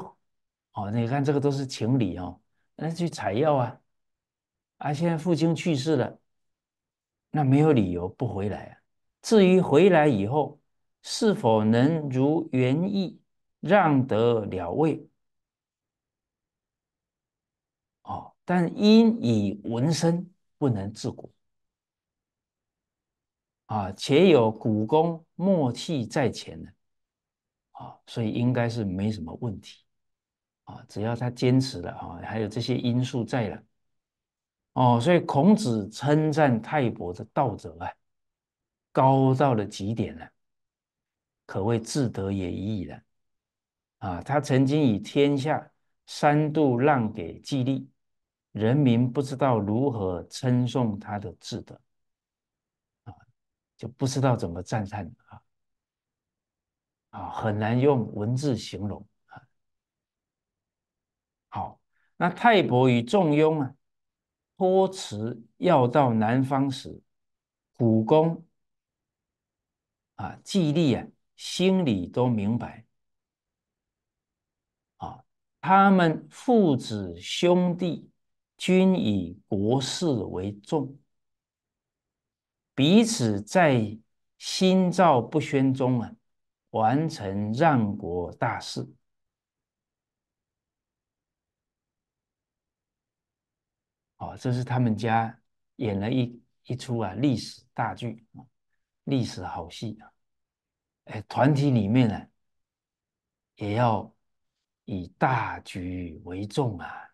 哦，你看这个都是情理哦，那去采药啊，啊，现在父亲去世了。那没有理由不回来啊！至于回来以后是否能如原意让得了位，哦，但因以闻身不能治国啊，且有古功默契在前的啊，所以应该是没什么问题啊，只要他坚持了啊，还有这些因素在了。哦，所以孔子称赞泰伯的道德啊，高到了极点了，可谓至德也已了啊。他曾经以天下三度让给季历，人民不知道如何称颂他的至德啊，就不知道怎么赞叹啊，啊，很难用文字形容啊。好，那泰伯与仲雍啊。托辞要到南方时，古公啊、纪立啊，心里都明白。啊，他们父子兄弟均以国事为重，彼此在心照不宣中啊，完成让国大事。哦，这是他们家演了一一出啊历史大剧啊，历史好戏啊。哎，团体里面呢，也要以大局为重啊。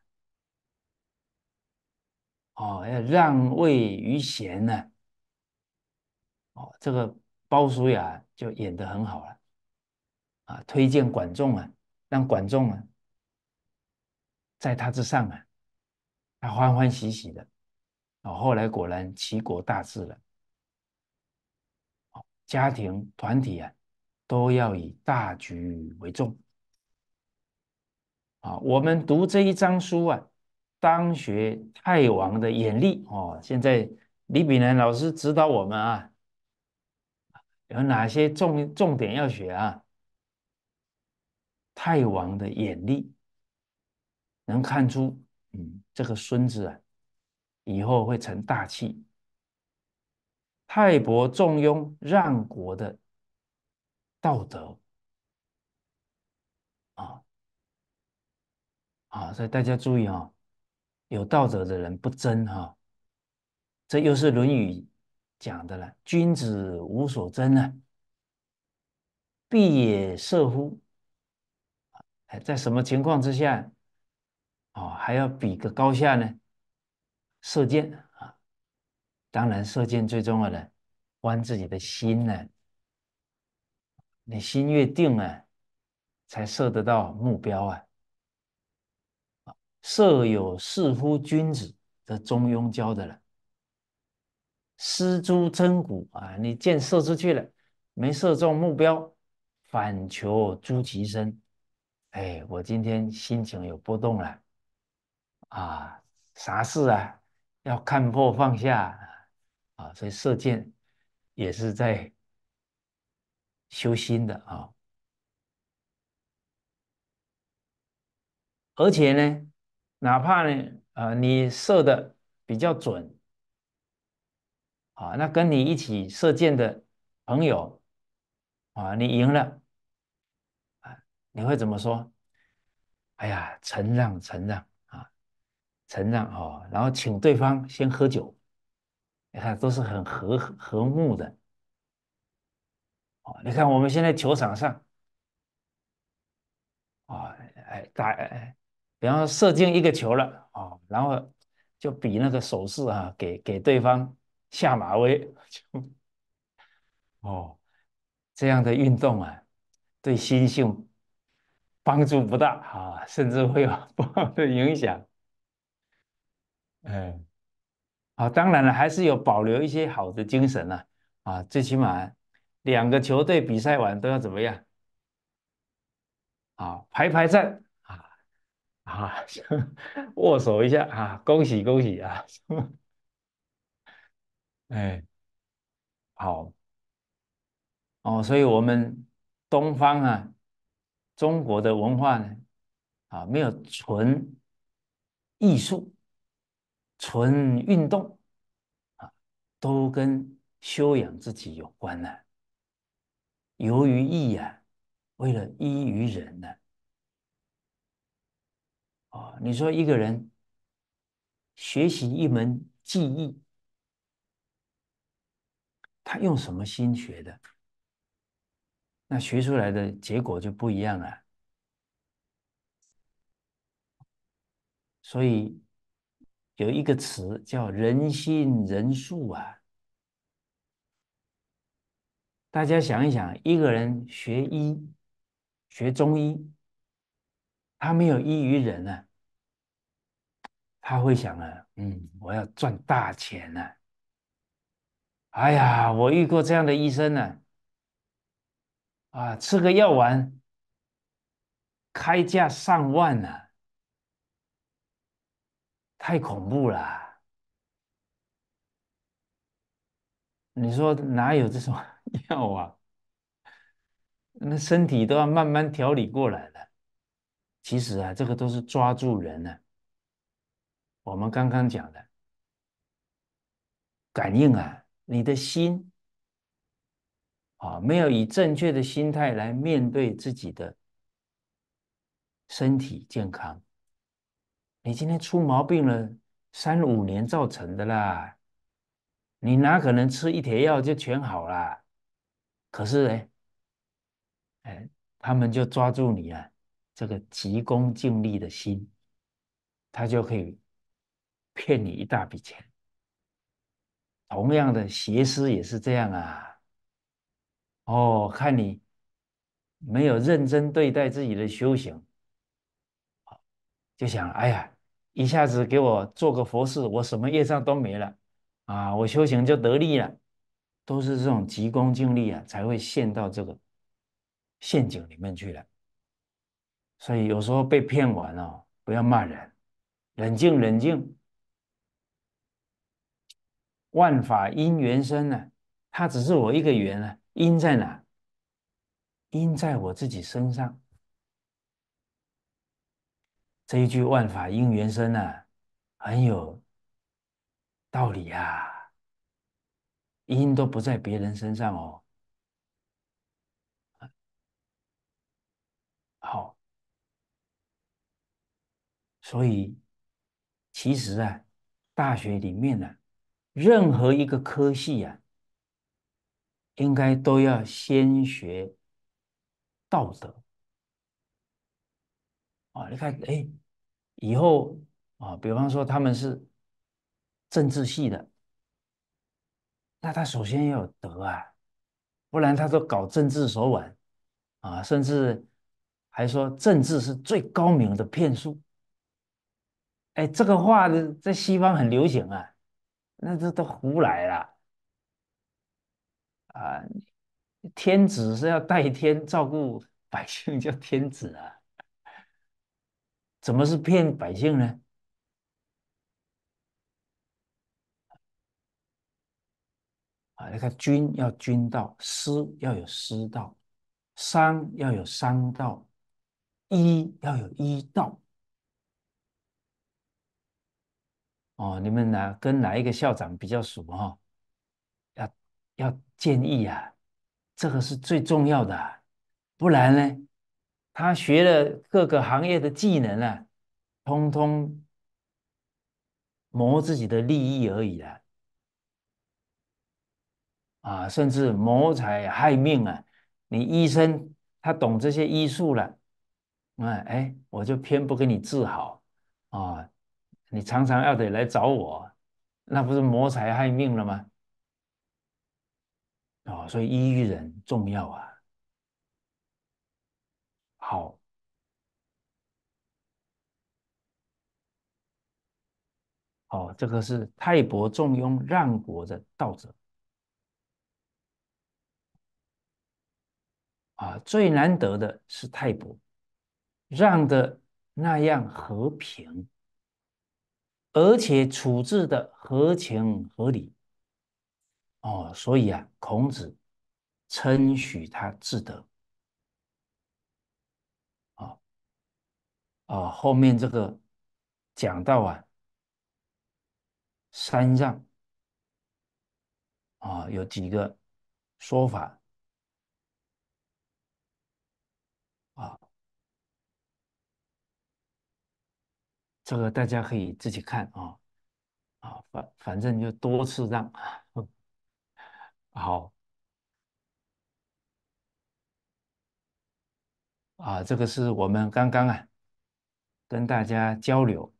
哦，要让位于贤呢。哦，这个包叔雅就演得很好了。啊，推荐管仲啊，让管仲啊，在他之上啊。他欢欢喜喜的，哦，后来果然齐国大治了。哦，家庭团体啊，都要以大局为重。啊，我们读这一章书啊，当学太王的眼力哦。现在李炳南老师指导我们啊，有哪些重重点要学啊？太王的眼力，能看出。嗯，这个孙子啊，以后会成大器。泰伯重用让国的道德啊，啊，所以大家注意啊，有道德的人不争哈。这又是《论语》讲的了，君子无所争呢，必也射乎？在什么情况之下？哦，还要比个高下呢，射箭啊！当然，射箭最重要的观自己的心呢。你心越定啊，才射得到目标啊。射有似乎君子的中庸教的了。失诸真骨啊，你箭射出去了，没射中目标，反求诸其身。哎，我今天心情有波动了。啊，啥事啊？要看破放下啊！所以射箭也是在修心的啊。而且呢，哪怕呢，呃，你射的比较准，啊，那跟你一起射箭的朋友啊，你赢了，啊，你会怎么说？哎呀，承让承让。成长哦，然后请对方先喝酒，你看都是很和和睦的，哦，你看我们现在球场上，啊哎打哎，比方说射进一个球了，哦，然后就比那个手势啊，给给对方下马威，就哦，这样的运动啊，对心性帮助不大啊，甚至会有 不好的影响。哎，啊，当然了，还是有保留一些好的精神啊，啊，最起码两个球队比赛完都要怎么样？啊，排排站啊，啊，握手一下啊，恭喜恭喜啊！哎，好，哦，所以，我们东方啊，中国的文化呢，啊，没有纯艺术。纯运动啊，都跟修养自己有关呢。由于义啊，为了依于人呢，啊，你说一个人学习一门技艺，他用什么心学的，那学出来的结果就不一样了，所以。有一个词叫“人心人术”啊，大家想一想，一个人学医，学中医，他没有医于人呢，他会想啊，嗯，我要赚大钱呢。哎呀，我遇过这样的医生呢，啊，吃个药丸，开价上万呢。太恐怖了！你说哪有这种 药啊？那身体都要慢慢调理过来了。其实啊，这个都是抓住人呢。我们刚刚讲的感应啊，你的心啊，没有以正确的心态来面对自己的身体健康。你今天出毛病了，三五年造成的啦，你哪可能吃一帖药就全好啦？可是呢，哎，他们就抓住你啊，这个急功近利的心，他就可以骗你一大笔钱。同样的邪师也是这样啊，哦，看你没有认真对待自己的修行，好，就想哎呀。一下子给我做个佛事，我什么业障都没了啊！我修行就得力了，都是这种急功近利啊，才会陷到这个陷阱里面去了。所以有时候被骗完哦，不要骂人，冷静冷静。万法因缘生呢，它只是我一个缘呢，因在哪？因在我自己身上。这一句“万法因缘生”呢，很有道理呀。因都不在别人身上哦。好，所以其实啊，大学里面呢，任何一个科系啊，应该都要先学道德。啊，你看，哎，以后啊，比方说他们是政治系的，那他首先要有德啊，不然他都搞政治手腕，啊，甚至还说政治是最高明的骗术，哎，这个话呢，在西方很流行啊，那这都胡来了，啊，天子是要代天照顾百姓，叫天子啊。怎么是骗百姓呢？啊，那个君要君道，师要有师道，商要有商道，医要有医道。哦，你们哪跟哪一个校长比较熟哈？要要建议啊，这个是最重要的，不然呢？他学了各个行业的技能啊，通通谋自己的利益而已啦，啊，甚至谋财害命啊！你医生他懂这些医术了，啊，哎，我就偏不给你治好啊，你常常要得来找我，那不是谋财害命了吗？哦，所以医人重要啊。好，哦，这个是泰伯重用让国的道者啊，最难得的是泰伯让的那样和平，而且处置的合情合理。哦，所以啊，孔子称许他至德。啊，后面这个讲到啊，三让啊，有几个说法啊，这个大家可以自己看啊，啊，反反正就多次让，好，啊，这个是我们刚刚啊。跟大家交流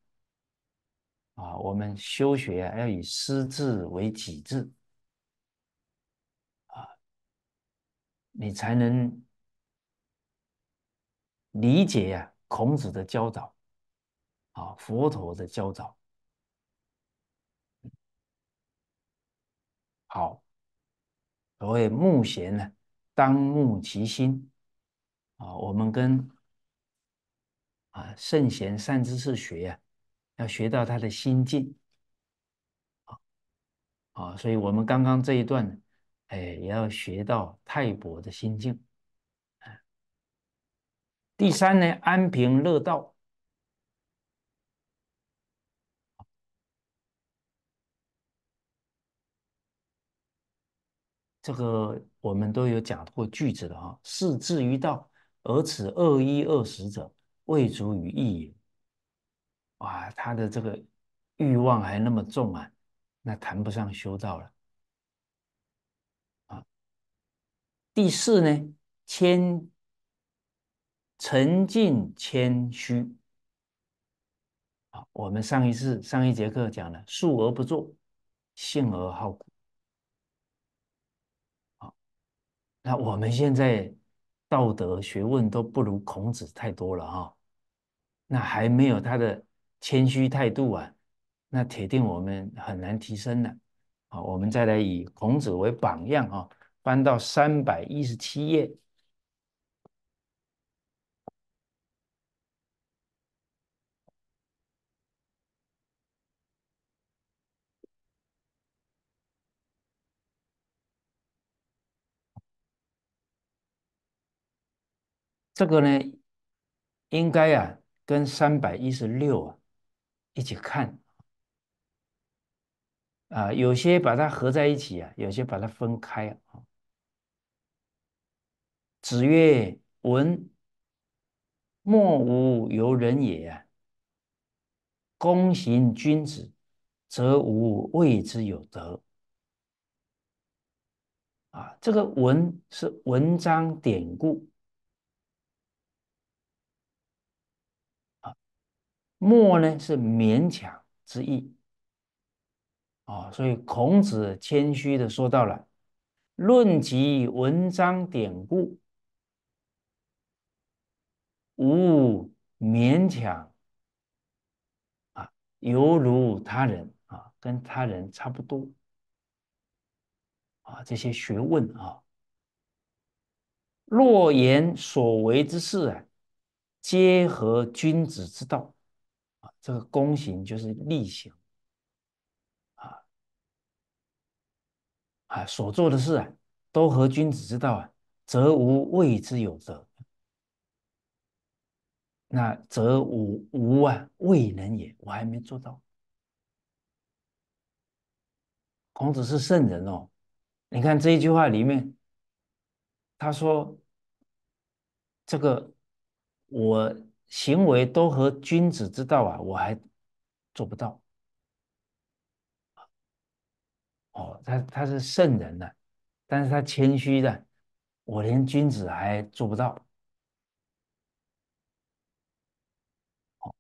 啊，我们修学啊，要以师字为己字。啊，你才能理解呀孔子的教导啊，佛陀的教导。好，所谓目贤呢，当目其心啊，我们跟。啊，圣贤善知识学呀，要学到他的心境。啊所以我们刚刚这一段，哎，也要学到泰伯的心境。哎。第三呢，安贫乐道。这个我们都有讲过句子的啊，是志于道，而此二一二十者。未足于义也。哇，他的这个欲望还那么重啊，那谈不上修道了。啊，第四呢，谦，沉静谦虚。我们上一次上一节课讲了，述而不作，信而好古。好，那我们现在道德学问都不如孔子太多了啊。那还没有他的谦虚态度啊，那铁定我们很难提升的、啊。我们再来以孔子为榜样啊，翻到三百一十七页，这个呢，应该啊。跟三百一十六啊一起看啊，有些把它合在一起啊，有些把它分开啊。子曰：“文莫无由人也，啊。公行君子，则无谓之有德。”啊，这个“文”是文章典故。莫呢是勉强之意啊，所以孔子谦虚的说到了论及文章典故，无勉强啊，犹如他人啊，跟他人差不多啊，这些学问啊，若言所为之事啊，皆合君子之道。这个公行就是力行啊啊，所做的事啊，都和君子之道啊，则无谓之有责。那则无无啊，未能也，我还没做到。孔子是圣人哦，你看这一句话里面，他说这个我。行为都和君子之道啊，我还做不到。哦，他他是圣人呢，但是他谦虚的，我连君子还做不到。哦、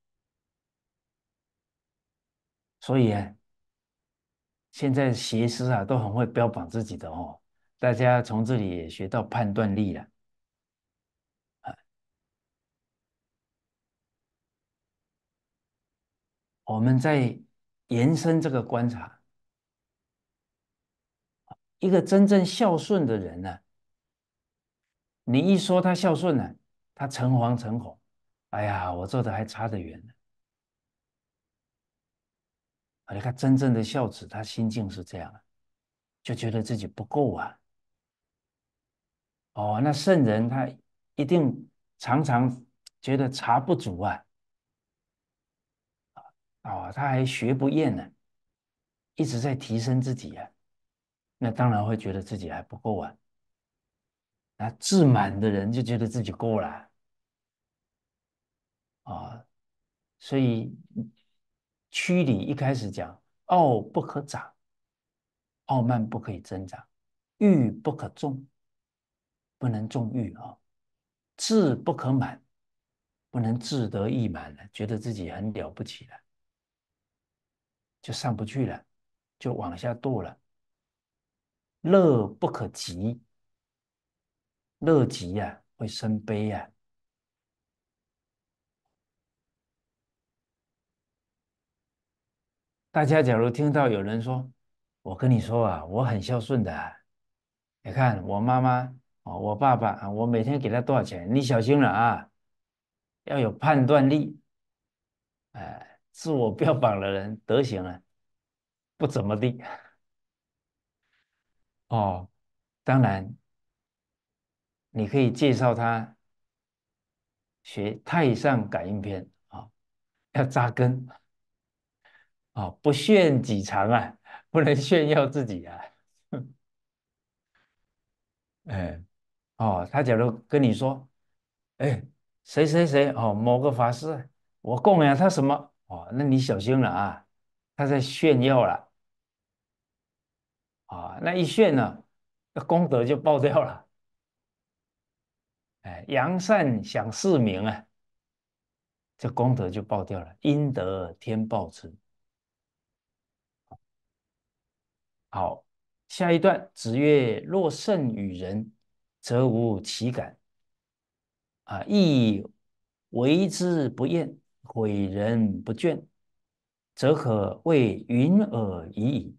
所以啊，现在邪师啊都很会标榜自己的哦，大家从这里也学到判断力了。我们在延伸这个观察，一个真正孝顺的人呢，你一说他孝顺呢，他诚惶诚恐，哎呀，我做的还差得远呢。你看，真正的孝子，他心境是这样，就觉得自己不够啊。哦，那圣人他一定常常觉得茶不足啊。哦，他还学不厌呢，一直在提升自己呀。那当然会觉得自己还不够啊。那自满的人就觉得自己够了。啊，所以区里一开始讲傲不可长，傲慢不可以增长；欲不可纵，不能纵欲啊；志不可满，不能志得意满了，觉得自己很了不起了。就上不去了，就往下堕了。乐不可极，乐极呀会生悲呀。大家假如听到有人说：“我跟你说啊，我很孝顺的，你看我妈妈哦，我爸爸啊，我每天给他多少钱？”你小心了啊，要有判断力，哎。自我标榜的人德行啊，不怎么地哦。当然，你可以介绍他学《太上感应篇》啊，要扎根啊，不炫己长啊，不能炫耀自己啊。哎，哦，他假如跟你说，哎，谁谁谁哦，某个法师，我供养他什么？哦，那你小心了啊！他在炫耀了，啊，那一炫呢，那功德就爆掉了。哎，扬善想世明啊，这功德就爆掉了，阴德天报之。好，下一段，子曰：“若胜于人，则无其感。啊，亦为之不厌。”诲人不倦，则可谓云尔已矣。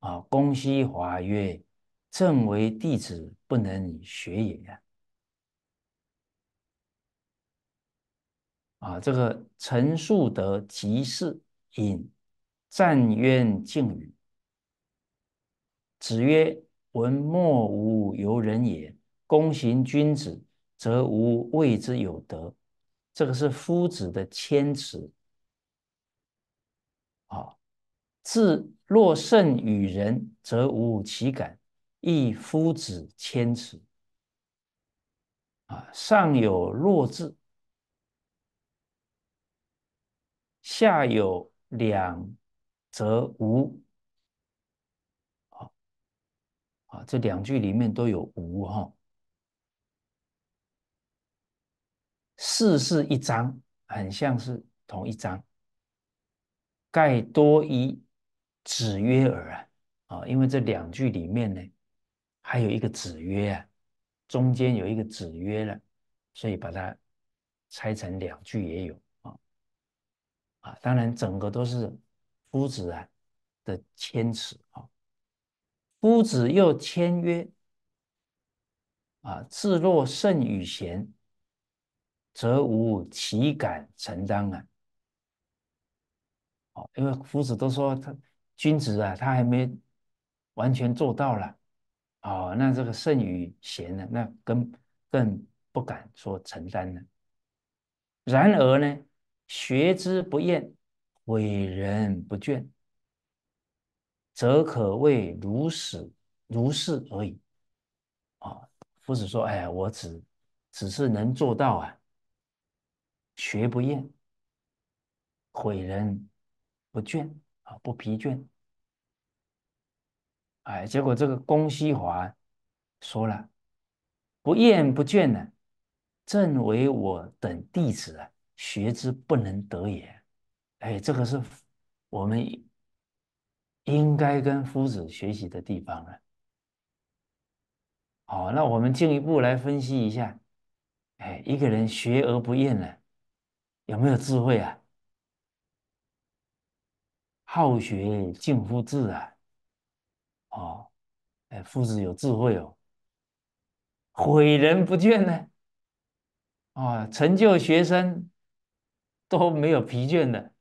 啊！公西华曰：“正为弟子不能学也。”啊！这个陈述德即是引赞渊敬语。子曰：“文莫无尤人也。公行君子，则无谓之有德。”这个是夫子的谦辞啊，自若甚于人，则无其感，亦夫子谦辞啊。上有若字，下有两则无。啊，这两句里面都有无哈。四是一章，很像是同一章。盖多一子曰尔啊啊，因为这两句里面呢，还有一个子曰啊，中间有一个子曰了，所以把它拆成两句也有啊啊，当然整个都是夫子啊的谦辞啊。夫子又谦曰啊，自若甚与贤。则无岂敢承担啊？哦，因为夫子都说他君子啊，他还没完全做到了。哦，那这个圣与贤呢，那更更不敢说承担了。然而呢，学之不厌，诲人不倦，则可谓如始如是而已。哦，夫子说：“哎，我只只是能做到啊。”学不厌，诲人不倦啊，不疲倦。哎，结果这个公西华说了：“不厌不倦呢，正为我等弟子啊，学之不能得也。”哎，这个是我们应该跟夫子学习的地方啊。好，那我们进一步来分析一下。哎，一个人学而不厌呢？有没有智慧啊？好学近乎智啊，哦，哎，夫子有智慧哦，诲人不倦呢，啊，成就学生都没有疲倦的，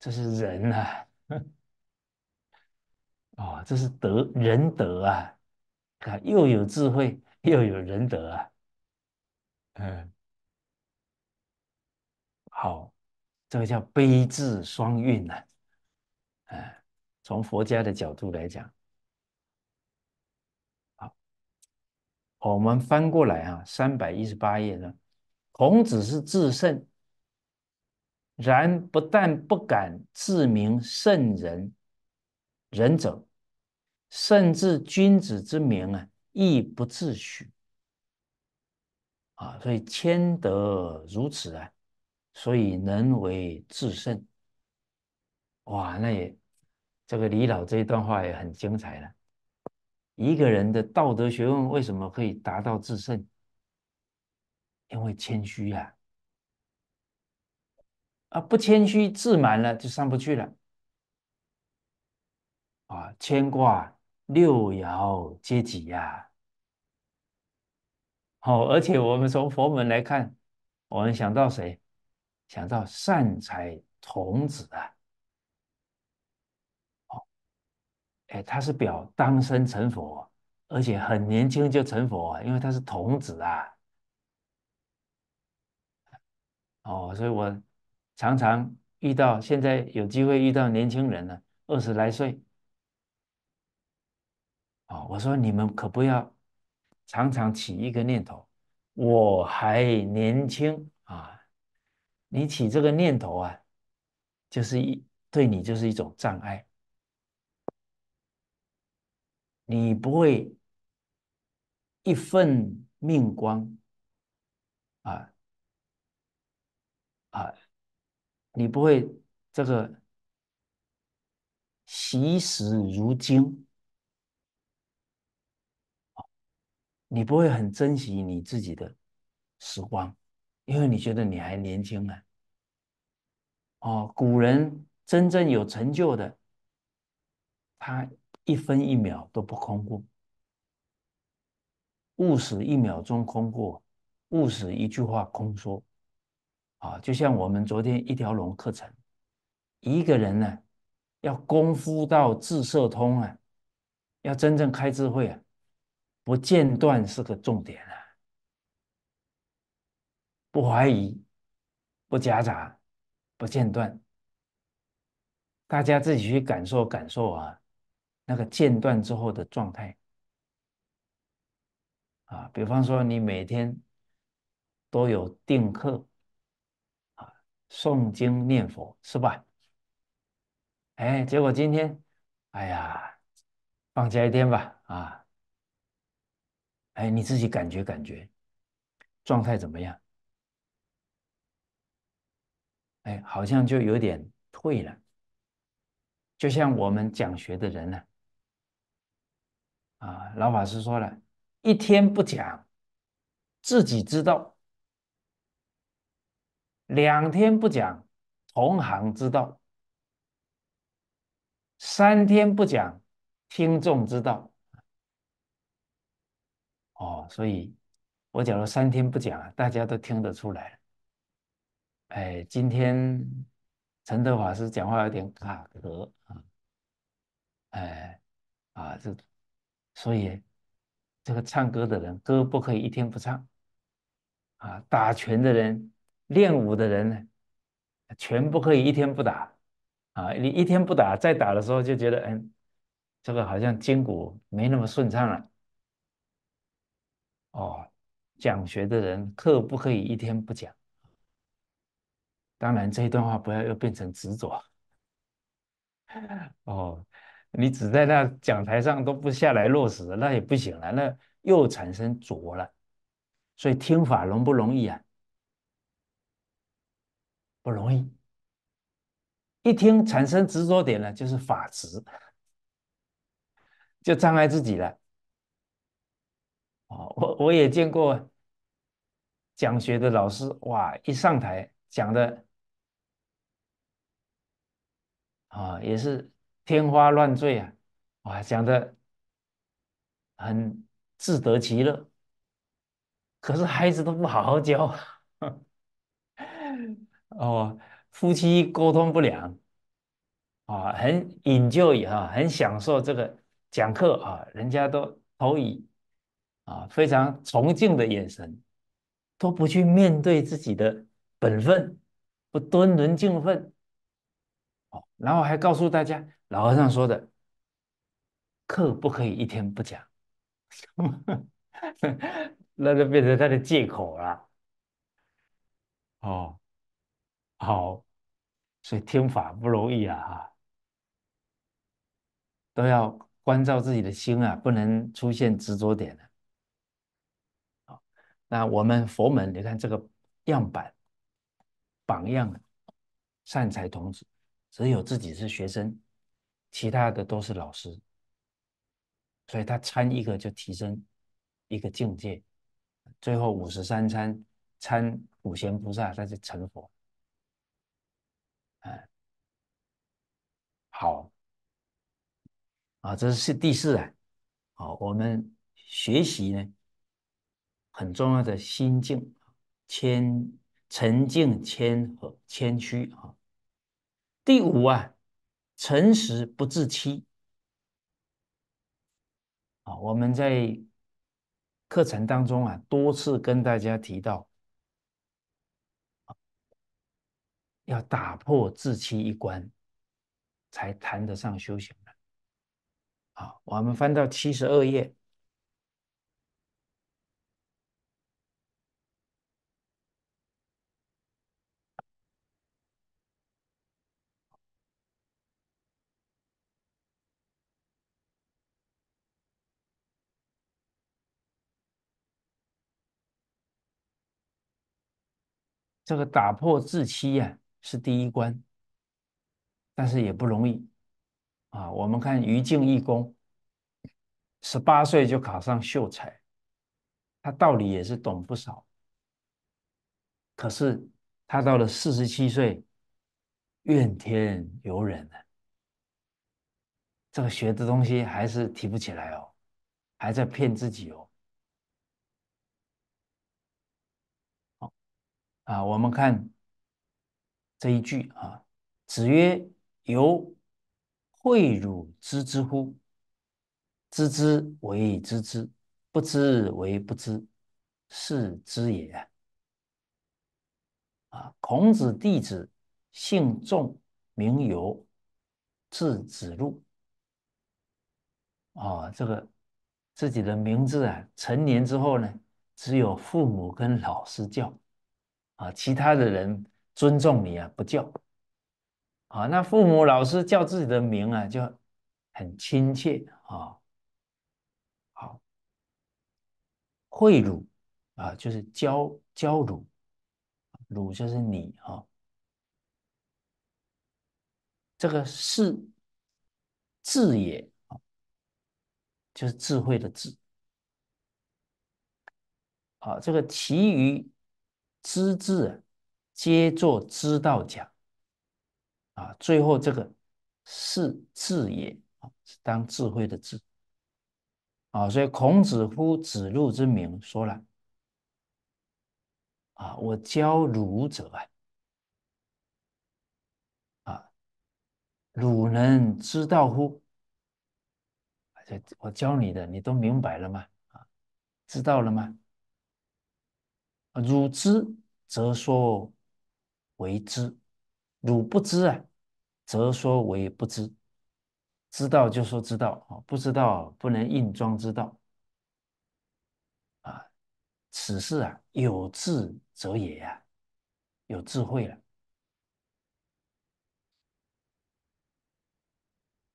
这是仁啊，哦，这是德仁德啊，啊，又有智慧又有仁德啊，嗯。好，这个叫悲智双运呐。哎，从佛家的角度来讲，好，我们翻过来啊，三百一十八页呢。孔子是至圣，然不但不敢自名圣人，仁者，甚至君子之名啊，亦不自许。啊，所以谦德如此啊。所以能为至圣。哇，那也这个李老这一段话也很精彩了。一个人的道德学问为什么可以达到至圣？因为谦虚呀，啊，不谦虚自满了就上不去了。啊，牵挂六爻皆吉呀。好，而且我们从佛门来看，我们想到谁？讲到善财童子啊，哦，哎，他是表当生成佛，而且很年轻就成佛，因为他是童子啊，哦，所以我常常遇到，现在有机会遇到年轻人呢，二十来岁，哦，我说你们可不要常常起一个念头，我还年轻。你起这个念头啊，就是一对你就是一种障碍。你不会一份命光啊啊，你不会这个惜时如金，你不会很珍惜你自己的时光。因为你觉得你还年轻啊。哦，古人真正有成就的，他一分一秒都不空过，勿使一秒钟空过，勿使一句话空说。啊，就像我们昨天一条龙课程，一个人呢，要功夫到智色通啊，要真正开智慧啊，不间断是个重点啊。不怀疑，不夹杂，不间断，大家自己去感受感受啊，那个间断之后的状态啊，比方说你每天都有定课啊，诵经念佛是吧？哎，结果今天哎呀，放假一天吧啊，哎，你自己感觉感觉状态怎么样？哎，好像就有点退了，就像我们讲学的人呢，啊，老法师说了，一天不讲，自己知道；两天不讲，同行知道；三天不讲，听众知道。哦，所以，我讲了三天不讲大家都听得出来。哎，今天陈德法师讲话有点卡壳啊！哎，啊，这所以这个唱歌的人歌不可以一天不唱啊，打拳的人、练武的人呢，拳不可以一天不打啊。你一天不打，再打的时候就觉得，嗯，这个好像筋骨没那么顺畅了。哦，讲学的人课不可以一天不讲。当然，这一段话不要又变成执着哦。你只在那讲台上都不下来落实，那也不行了。那又产生着了，所以听法容不容易啊？不容易。一听产生执着点了，就是法执，就障碍自己了。哦，我我也见过讲学的老师，哇，一上台讲的。啊，也是天花乱坠啊，哇，讲的很自得其乐，可是孩子都不好好教，哦，夫妻沟通不良，啊，很引咎以哈，很享受这个讲课啊，人家都投以啊非常崇敬的眼神，都不去面对自己的本分，不敦伦敬分。然后还告诉大家，老和尚说的课不可以一天不讲，那就变成他的借口了。哦，好，所以听法不容易啊，都要关照自己的心啊，不能出现执着点好，那我们佛门，你看这个样板、榜样，善财童子。只有自己是学生，其他的都是老师，所以他参一个就提升一个境界，最后五十三参参五贤菩萨，他就成佛。哎，好，啊，这是第四啊，好，我们学习呢很重要的心境谦、沉静、谦和、谦虚啊。第五啊，诚实不自欺。啊，我们在课程当中啊，多次跟大家提到，要打破自欺一关，才谈得上修行了。好，我们翻到七十二页。这个打破自欺呀，是第一关，但是也不容易啊。我们看于静义公，十八岁就考上秀才，他道理也是懂不少，可是他到了四十七岁，怨天尤人了，这个学的东西还是提不起来哦，还在骗自己哦。啊，我们看这一句啊。子曰：“由，诲汝知之乎？知之为知之，不知为不知，是知也。”啊，孔子弟子姓仲，名由，字子路。啊，这个自己的名字啊，成年之后呢，只有父母跟老师叫。啊，其他的人尊重你啊，不叫啊。那父母老师叫自己的名啊，叫很亲切啊。好，贿乳啊，就是教教汝，汝就是你啊。这个是智也，就是智慧的智。好，这个其余。知字，皆作知道讲啊。最后这个是智也，是当智慧的智啊。所以孔子呼子路之名说了啊，我教汝者啊，啊，汝能知道乎？这我教你的，你都明白了吗？啊，知道了吗？汝知则说为之，汝不知啊，则说为不知。知道就说知道啊，不知道不能硬装知道啊。此事啊，有智则也呀，有智慧了。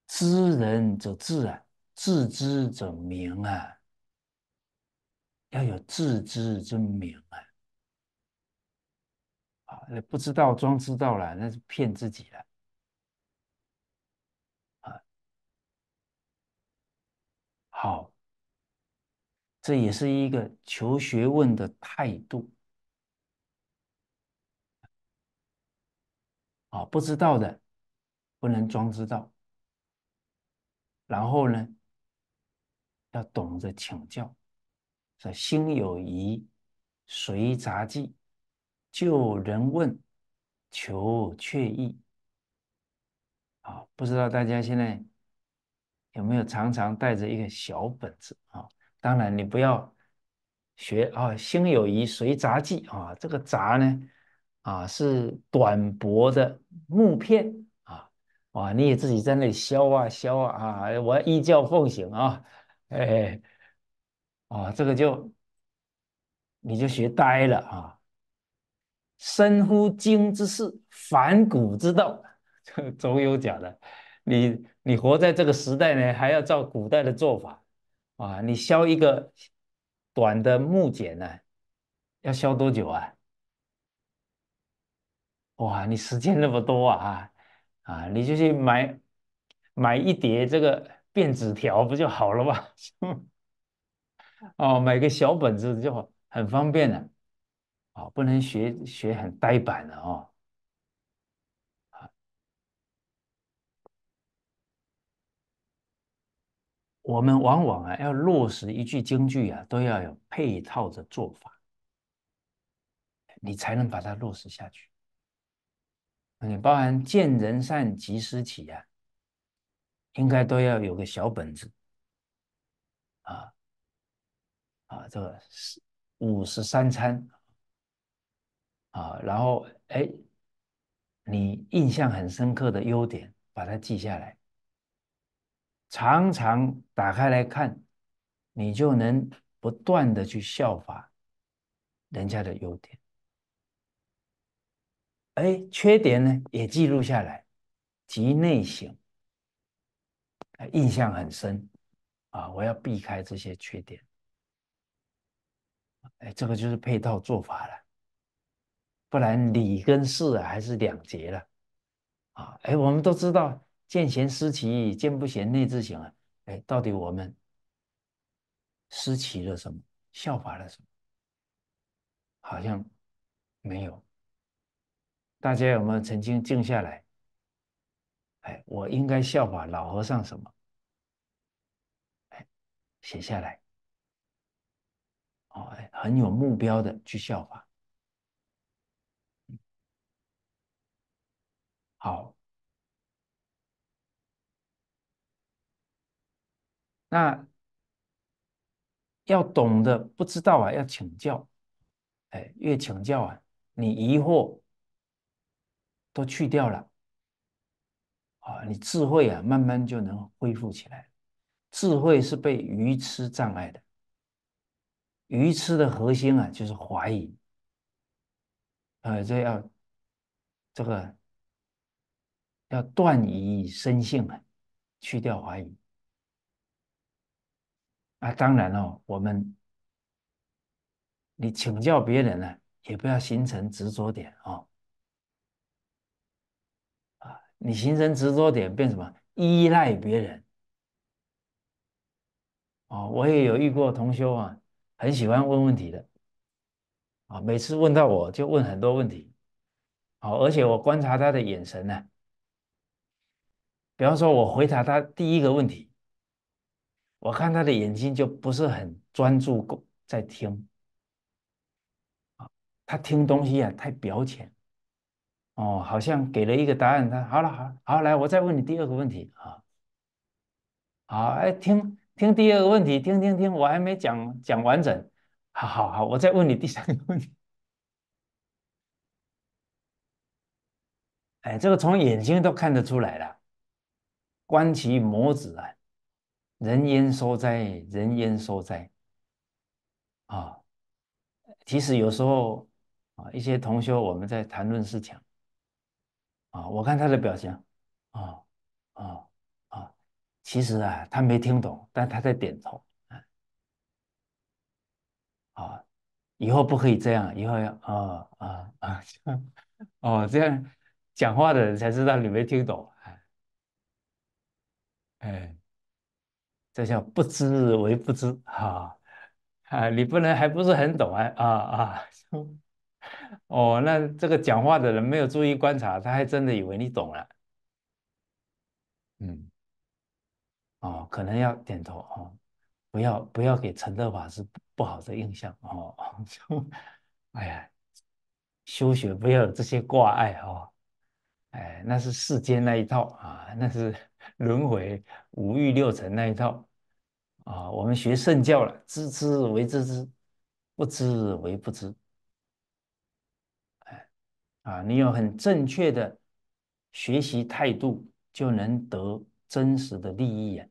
知人者智啊，自知者明啊，要有自知之明啊。啊，那不知道装知道了，那是骗自己了。啊，好，这也是一个求学问的态度。啊，不知道的不能装知道，然后呢，要懂得请教。这心有疑，随杂记。救人问，求却意。啊，不知道大家现在有没有常常带着一个小本子啊？当然，你不要学啊。心有疑，随杂记啊。这个杂呢，啊，是短薄的木片啊。哇，你也自己在那里削啊削啊啊！我要依教奉行啊。哎，啊，这个就你就学呆了啊。深乎经之事，反古之道，总有假的。你你活在这个时代呢，还要照古代的做法啊？你削一个短的木简呢，要削多久啊？哇，你时间那么多啊啊！你就去买买一叠这个便纸条不就好了吗？哦，买个小本子就好，很方便的。啊，不能学学很呆板的哦。我们往往啊要落实一句京剧啊，都要有配套的做法，你才能把它落实下去。你包含见人善即思起呀，应该都要有个小本子啊啊，这个五五时三餐。啊，然后哎，你印象很深刻的优点，把它记下来，常常打开来看，你就能不断的去效法人家的优点。哎，缺点呢也记录下来，及内省，印象很深，啊，我要避开这些缺点。哎，这个就是配套做法了。不然理跟事啊还是两截了啊！哎，我们都知道见贤思齐，见不贤内自省啊！哎，到底我们思齐了什么？效法了什么？好像没有。大家有没有曾经静下来？哎，我应该效法老和尚什么？哎，写下来哦，很有目标的去效法。好，那要懂得不知道啊，要请教，哎，越请教啊，你疑惑都去掉了，啊，你智慧啊，慢慢就能恢复起来。智慧是被愚痴障碍的，愚痴的核心啊，就是怀疑，呃，这要这个。要断疑生性啊，去掉怀疑啊。当然哦，我们你请教别人呢，也不要形成执着点哦。啊，你形成执着点，变什么？依赖别人哦。我也有遇过同修啊，很喜欢问问题的啊。每次问到我就问很多问题，好，而且我观察他的眼神呢。比方说，我回答他第一个问题，我看他的眼睛就不是很专注在听，他听东西呀太表浅，哦，好像给了一个答案，他好了，好，好，来，我再问你第二个问题，啊，好，哎，听听第二个问题，听听听，我还没讲讲完整，好好好，我再问你第三个问题，哎，这个从眼睛都看得出来了。观其模子啊，人焉受哉？人焉受哉？啊，其实有时候啊，一些同学我们在谈论事情啊，我看他的表情啊啊啊，其实啊，他没听懂，但他在点头啊。好，以后不可以这样，以后要啊啊啊，这样 哦，这样讲话的人才知道你没听懂。哎，这叫不知为不知哈啊，你不能还不是很懂啊啊！哦，那这个讲话的人没有注意观察，他还真的以为你懂了。嗯，哦，可能要点头哦，不要不要给陈德法师不好的印象哦。哎呀，修学不要有这些挂碍哦，哎，那是世间那一套啊，那是。轮回、五欲六尘那一套啊，我们学圣教了，知之为知之，不知为不知，哎，啊，你有很正确的学习态度，就能得真实的利益啊，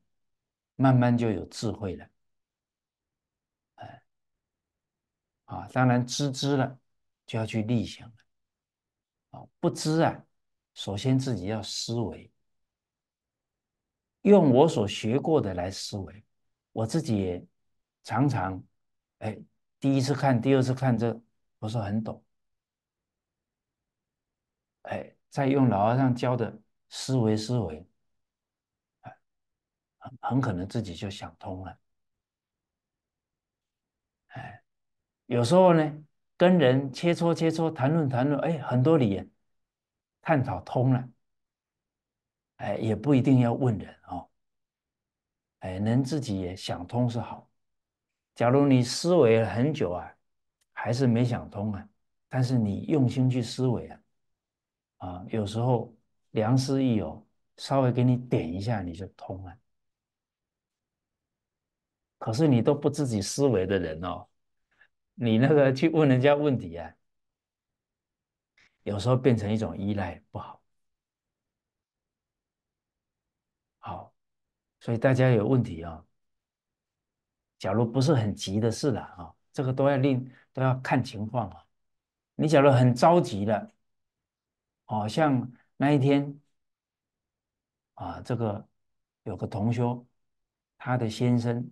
慢慢就有智慧了，哎，啊，当然知之了就要去立行了，啊，不知啊，首先自己要思维。用我所学过的来思维，我自己也常常，哎，第一次看，第二次看这不是很懂，哎，再用老和尚教的思维思维，很很可能自己就想通了，哎，有时候呢，跟人切磋切磋，谈论谈论，哎，很多理，探讨通了。哎，也不一定要问人哦。哎，能自己也想通是好。假如你思维了很久啊，还是没想通啊，但是你用心去思维啊，啊，有时候良师益友稍微给你点一下，你就通了。可是你都不自己思维的人哦，你那个去问人家问题啊，有时候变成一种依赖，不好。好，所以大家有问题啊？假如不是很急的事了啊，这个都要另都要看情况啊。你假如很着急的，好像那一天啊，这个有个同学，他的先生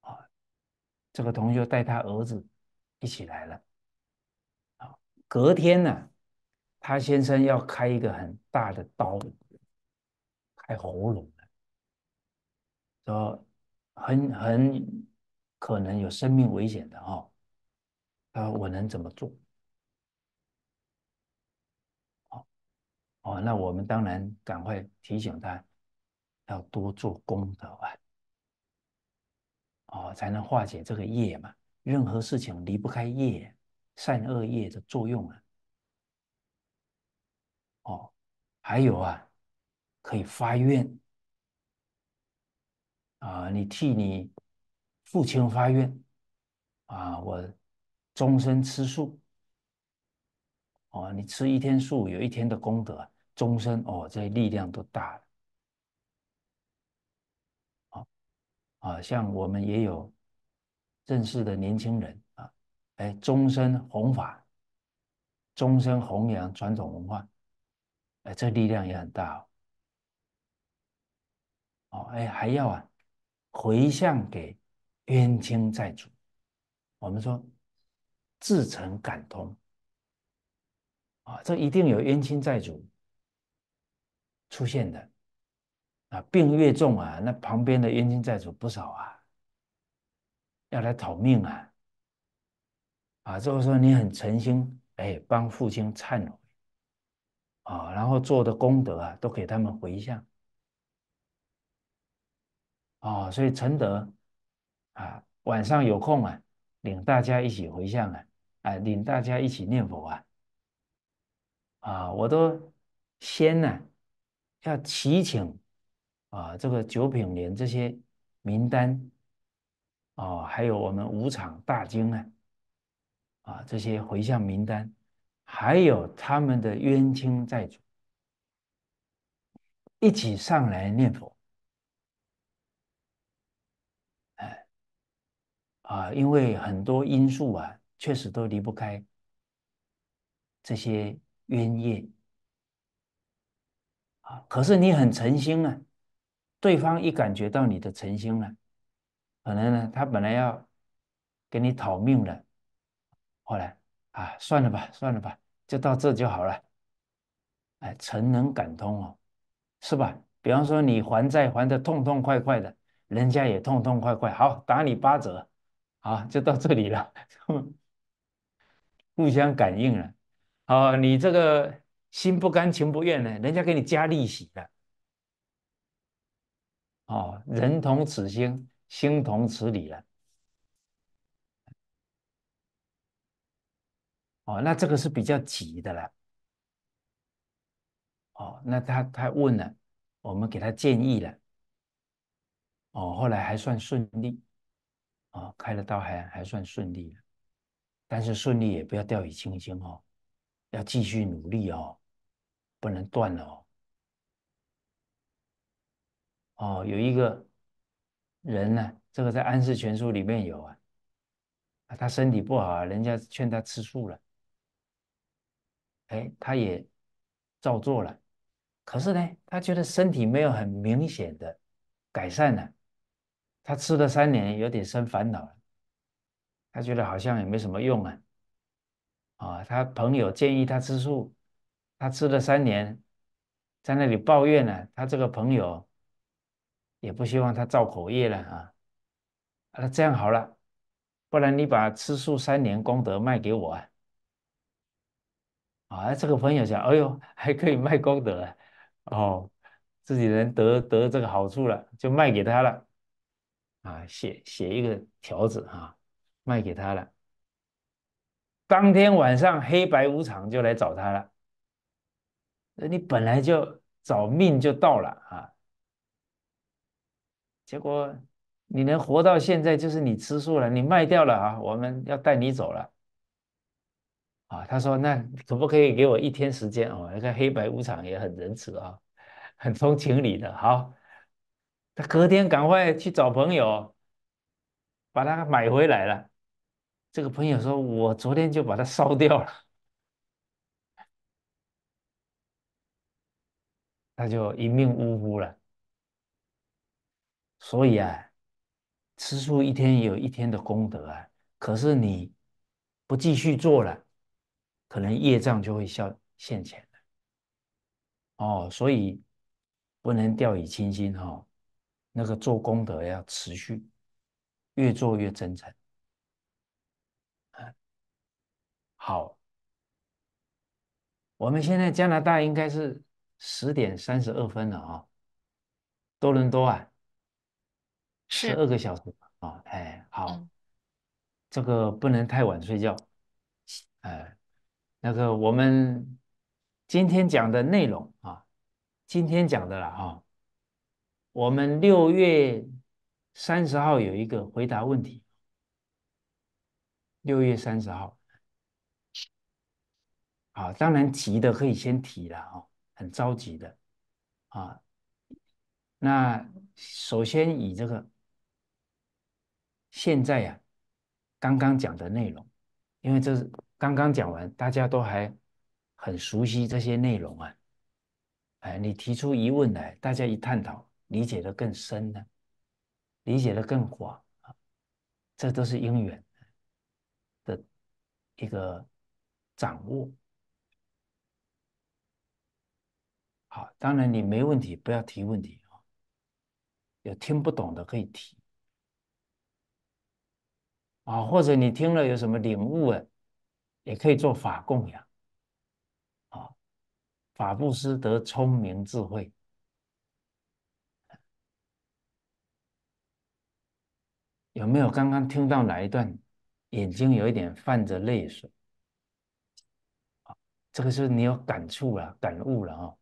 啊，这个同学带他儿子一起来了隔天呢，他先生要开一个很大的刀。在喉咙的，说很很可能有生命危险的哦。他说我能怎么做？哦，那我们当然赶快提醒他，要多做功德啊，哦，才能化解这个业嘛。任何事情离不开业，善恶业的作用啊。哦，还有啊。可以发愿啊！你替你父亲发愿啊！我终身吃素哦。你吃一天素，有一天的功德，终身哦，这力量都大了。啊，像我们也有认识的年轻人啊，哎，终身弘法，终身弘扬传统文化，哎，这力量也很大哦。哦，哎，还要啊，回向给冤亲债主。我们说自诚感通啊，这一定有冤亲债主出现的啊。病越重啊，那旁边的冤亲债主不少啊，要来讨命啊。啊，这个时候你很诚心，哎，帮父亲忏悔啊，然后做的功德啊，都给他们回向。哦，所以承德啊，晚上有空啊，领大家一起回向啊，啊，领大家一起念佛啊，啊，我都先呢要祈请啊，这个九品莲这些名单，哦，还有我们五场大经啊，啊，这些回向名单，还有他们的冤亲债主，一起上来念佛。啊，因为很多因素啊，确实都离不开这些冤业啊。可是你很诚心啊，对方一感觉到你的诚心了，可能呢，他本来要给你讨命的，后来啊，算了吧，算了吧，就到这就好了。哎，诚能感通哦，是吧？比方说你还债还的痛痛快快的，人家也痛痛快快，好打你八折。好，就到这里了。互相感应了。哦，你这个心不甘情不愿的，人家给你加利息了。哦，人同此心，心同此理了。哦，那这个是比较急的了。哦，那他他问了，我们给他建议了。哦，后来还算顺利。啊，开了刀还还算顺利但是顺利也不要掉以轻心哦，要继续努力哦，不能断了哦。哦，有一个人呢，这个在《安世全书》里面有啊，啊，他身体不好，啊，人家劝他吃素了，哎，他也照做了，可是呢，他觉得身体没有很明显的改善呢。他吃了三年，有点生烦恼，他觉得好像也没什么用啊。啊，他朋友建议他吃素，他吃了三年，在那里抱怨呢。他这个朋友也不希望他造口业了啊。那这样好了，不然你把吃素三年功德卖给我啊。啊，这个朋友讲，哎呦，还可以卖功德啊，哦，自己人得得这个好处了，就卖给他了。啊，写写一个条子啊，卖给他了。当天晚上，黑白无常就来找他了。你本来就早命就到了啊，结果你能活到现在，就是你吃素了，你卖掉了啊，我们要带你走了。啊，他说那可不可以给我一天时间哦？那个黑白无常也很仁慈啊，很通情理的，好。他隔天赶快去找朋友，把它买回来了。这个朋友说：“我昨天就把它烧掉了。”他就一命呜呼了。所以啊，吃素一天有一天的功德啊，可是你不继续做了，可能业障就会现现前了。哦，所以不能掉以轻心哈。那个做功德要持续，越做越真诚。好，我们现在加拿大应该是十点三十二分了啊，多伦多啊，十二个小时啊，哎，好，这个不能太晚睡觉。哎，那个我们今天讲的内容啊，今天讲的了哈。我们六月三十号有一个回答问题，六月三十号，好，当然急的可以先提了哦，很着急的啊。那首先以这个现在呀，刚刚讲的内容，因为这是刚刚讲完，大家都还很熟悉这些内容啊。哎，你提出疑问来，大家一探讨。理解的更深了，理解的更广啊，这都是因缘的一个掌握。好，当然你没问题，不要提问题啊。有听不懂的可以提啊，或者你听了有什么领悟啊，也可以做法供养啊。法布施得聪明智慧。有没有刚刚听到哪一段，眼睛有一点泛着泪水？这个是你有感触了、感悟了啊。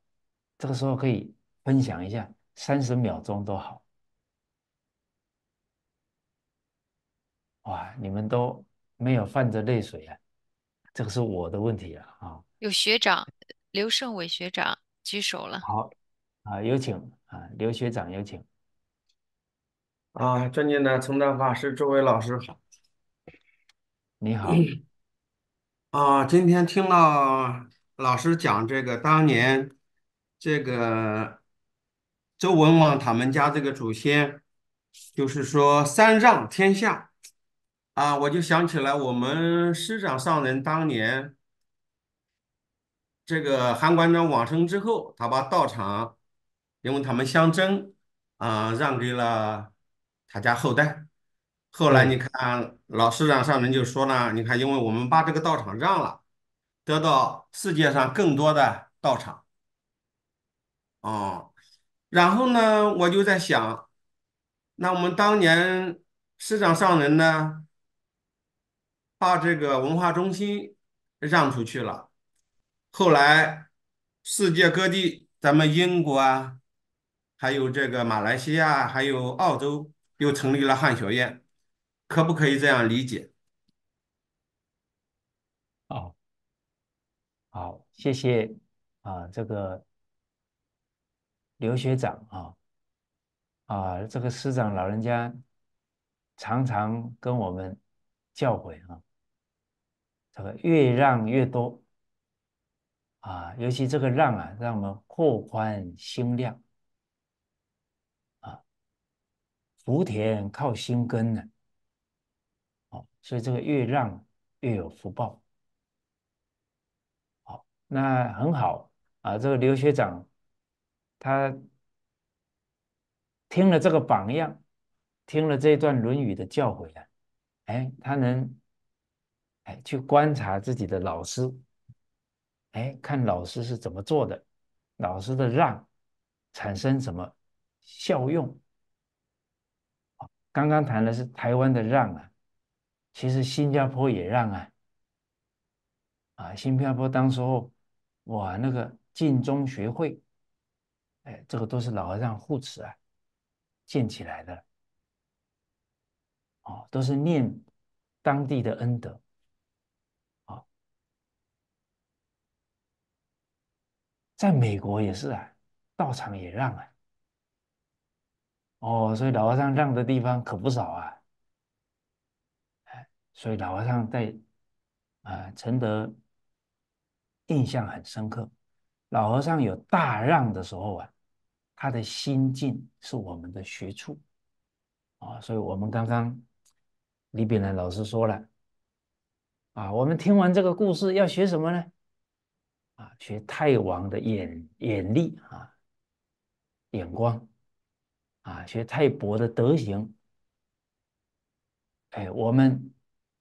这个时候可以分享一下，三十秒钟都好。哇，你们都没有泛着泪水啊，这个是我的问题了啊。有学长刘胜伟学长举手了。好，啊，有请啊，刘学长有请。啊，尊敬的成丹法师，诸位老师好。你好。啊，今天听到老师讲这个当年这个周文王他们家这个祖先，就是说三让天下啊，我就想起来我们师长上人当年这个韩馆长往生之后，他把道场，因为他们相争啊，让给了。他家后代，后来你看，老师长上人就说呢，你看，因为我们把这个道场让了，得到世界上更多的道场，哦，然后呢，我就在想，那我们当年师长上人呢，把这个文化中心让出去了，后来世界各地，咱们英国啊，还有这个马来西亚，还有澳洲。又成立了汉学院，可不可以这样理解？哦，好，谢谢啊，这个刘学长啊，啊，这个师长老人家常常跟我们教诲啊，这个越让越多啊，尤其这个让啊，让我们扩宽心量。福田靠心耕呢，哦，所以这个越让越有福报。好，那很好啊，这个刘学长他听了这个榜样，听了这一段《论语》的教诲呢，哎，他能哎去观察自己的老师，哎，看老师是怎么做的，老师的让产生什么效用。刚刚谈的是台湾的让啊，其实新加坡也让啊，啊，新加坡当时候，哇，那个晋中学会，哎，这个都是老和尚护持啊，建起来的，哦，都是念当地的恩德，哦。在美国也是啊，道场也让啊。哦，所以老和尚让的地方可不少啊！哎，所以老和尚在啊承德印象很深刻。老和尚有大让的时候啊，他的心境是我们的学处。哦，所以我们刚刚李炳南老师说了啊，我们听完这个故事要学什么呢？啊，学太王的眼眼力啊，眼光。啊，学太伯的德行，哎，我们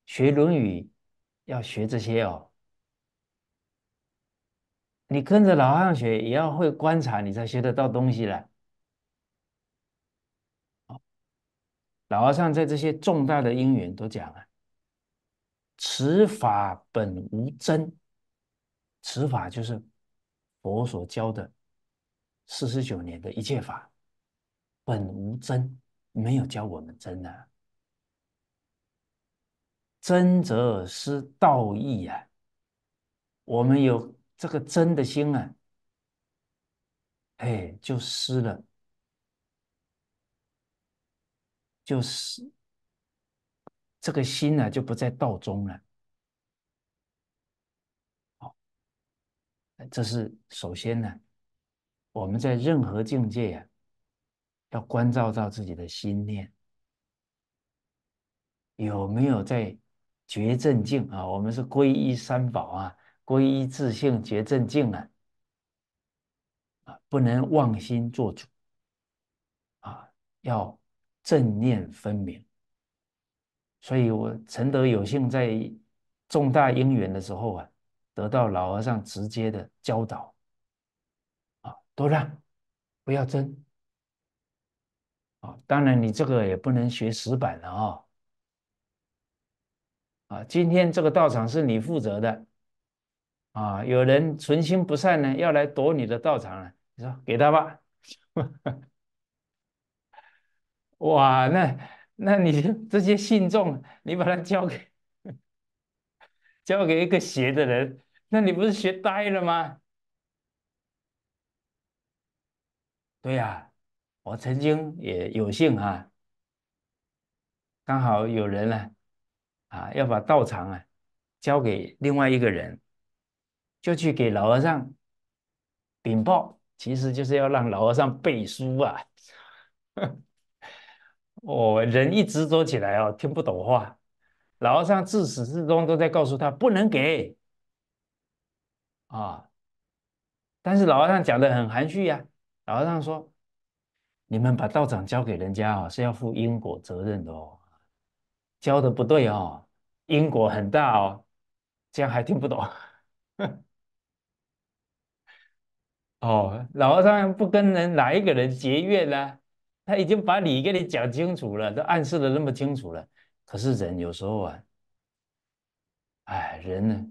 学《论语》要学这些哦。你跟着老和尚学，也要会观察，你才学得到东西了。老和尚在这些重大的因缘都讲了：此法本无真，此法就是佛所教的四十九年的一切法。本无真，没有教我们真呢。真则失道义啊。我们有这个真的心啊，哎，就失了，就是这个心呢，就不在道中了。这是首先呢，我们在任何境界啊。要关照到自己的心念有没有在觉正境啊？我们是皈依三宝啊，皈依自性觉正境啊，啊，不能妄心作主啊，要正念分明。所以，我陈德有幸在重大因缘的时候啊，得到老和尚直接的教导啊，都让，不要争。啊，当然你这个也不能学死板了啊！啊，今天这个道场是你负责的啊，有人存心不善呢，要来夺你的道场了，你说给他吧？哇，那那你这些信众，你把它交给交给一个邪的人，那你不是学呆了吗？对呀。我曾经也有幸啊，刚好有人呢，啊要把道场啊交给另外一个人，就去给老和尚禀报，其实就是要让老和尚背书啊。我人一执着起来哦，听不懂话。老和尚自始至终都在告诉他不能给啊，但是老和尚讲的很含蓄呀，老和尚说。你们把道长交给人家哦，是要负因果责任的哦。教的不对哦，因果很大哦。这样还听不懂？哦，老和尚不跟人哪一个人结怨呢？他已经把理给你讲清楚了，都暗示的那么清楚了。可是人有时候啊，哎，人呢，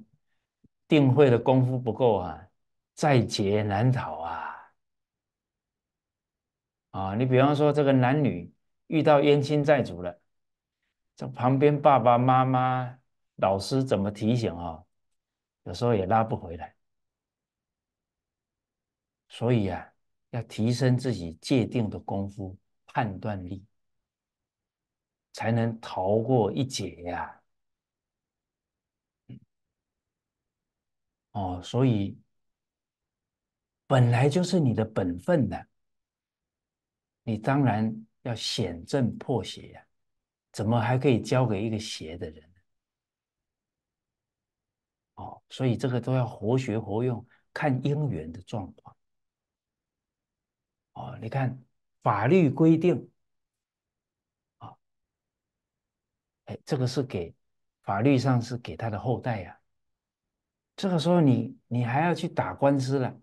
定慧的功夫不够啊，在劫难逃啊。啊，你比方说这个男女遇到冤亲债主了，这旁边爸爸妈妈、老师怎么提醒啊？有时候也拉不回来，所以啊，要提升自己界定的功夫、判断力，才能逃过一劫呀。哦，所以本来就是你的本分的。你当然要显正破邪呀，怎么还可以交给一个邪的人呢？哦，所以这个都要活学活用，看因缘的状况。哦，你看法律规定，啊，哎，这个是给法律上是给他的后代呀。这个时候你你还要去打官司了，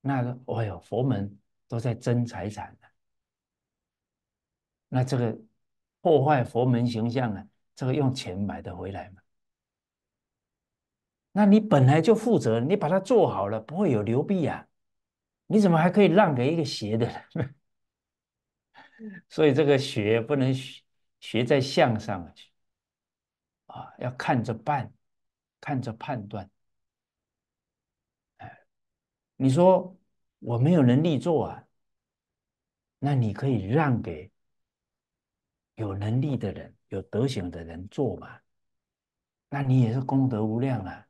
那个哎呦，佛门都在争财产。那这个破坏佛门形象啊，这个用钱买的回来吗？那你本来就负责，你把它做好了，不会有流弊啊。你怎么还可以让给一个邪的？所以这个学不能学在相上去啊，要看着办，看着判断。哎，你说我没有能力做啊，那你可以让给。有能力的人，有德行的人做嘛，那你也是功德无量啊！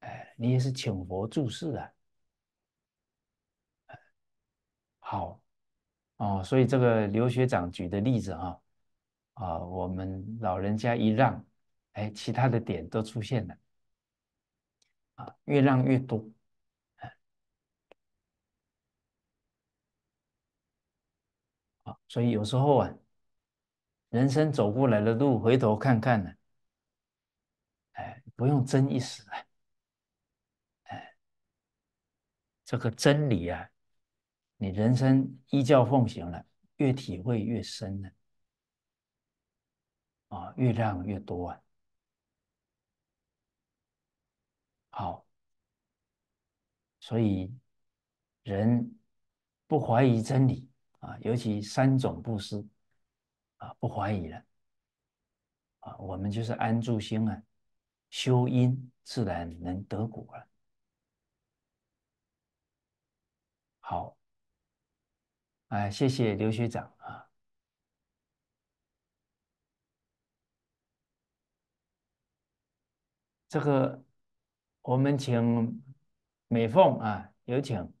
哎，你也是请佛注释啊！好哦。所以这个刘学长举的例子啊，啊，我们老人家一让，哎，其他的点都出现了啊，越让越多。所以有时候啊，人生走过来的路，回头看看呢，哎，不用争一时啊，哎，这个真理啊，你人生依教奉行了，越体会越深呢，啊，越亮越多啊。好，所以人不怀疑真理。啊，尤其三种布施，啊，不怀疑了，啊，我们就是安住心啊，修因，自然能得果了。好，哎，谢谢刘学长啊，这个我们请美凤啊，有请。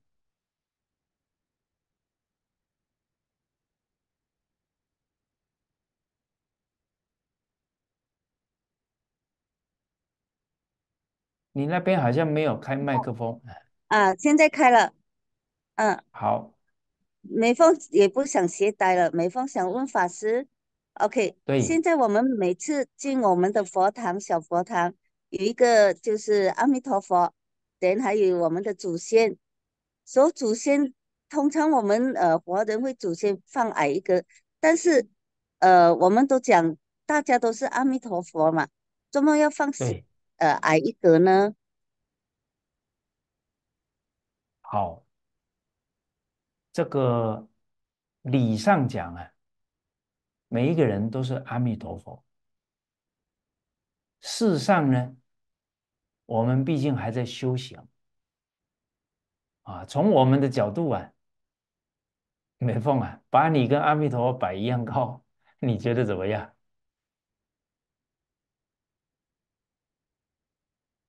你那边好像没有开麦克风啊！现在开了，嗯，好。美凤也不想携带了，美凤想问法师，OK？对。现在我们每次进我们的佛堂小佛堂，有一个就是阿弥陀佛，人还有我们的祖先。所祖先，通常我们呃华人会祖先放矮一个，但是呃我们都讲大家都是阿弥陀佛嘛，做梦要放呃，矮一格呢？好，这个理上讲啊，每一个人都是阿弥陀佛。事上呢，我们毕竟还在修行啊。从我们的角度啊，美凤啊，把你跟阿弥陀佛摆一样高，你觉得怎么样？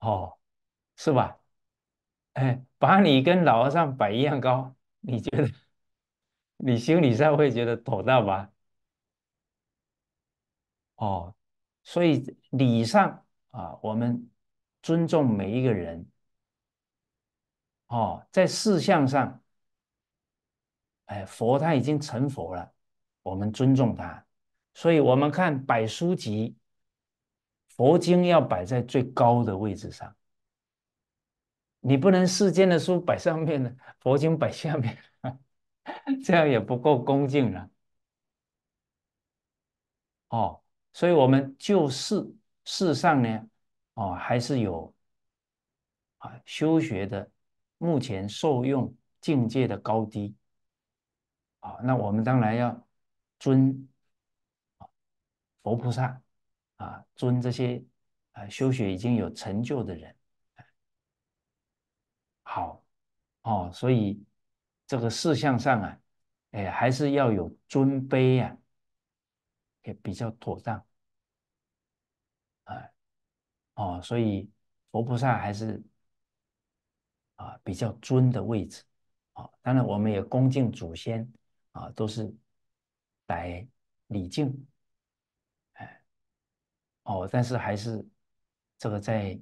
哦，是吧？哎，把你跟老和尚摆一样高，你觉得你心理上会觉得妥当吧？哦，所以礼上啊，我们尊重每一个人。哦，在事项上，哎，佛他已经成佛了，我们尊重他。所以，我们看百书籍。佛经要摆在最高的位置上，你不能世间的书摆上面呢，佛经摆下面，这样也不够恭敬了。哦，所以我们就是世上呢，哦，还是有啊修学的目前受用境界的高低啊，那我们当然要尊啊佛菩萨。啊，尊这些啊修学已经有成就的人，好哦，所以这个事项上啊，哎，还是要有尊卑啊，也比较妥当啊。哦，所以佛菩萨还是啊比较尊的位置啊。当然，我们也恭敬祖先啊，都是来礼敬。哦，但是还是这个在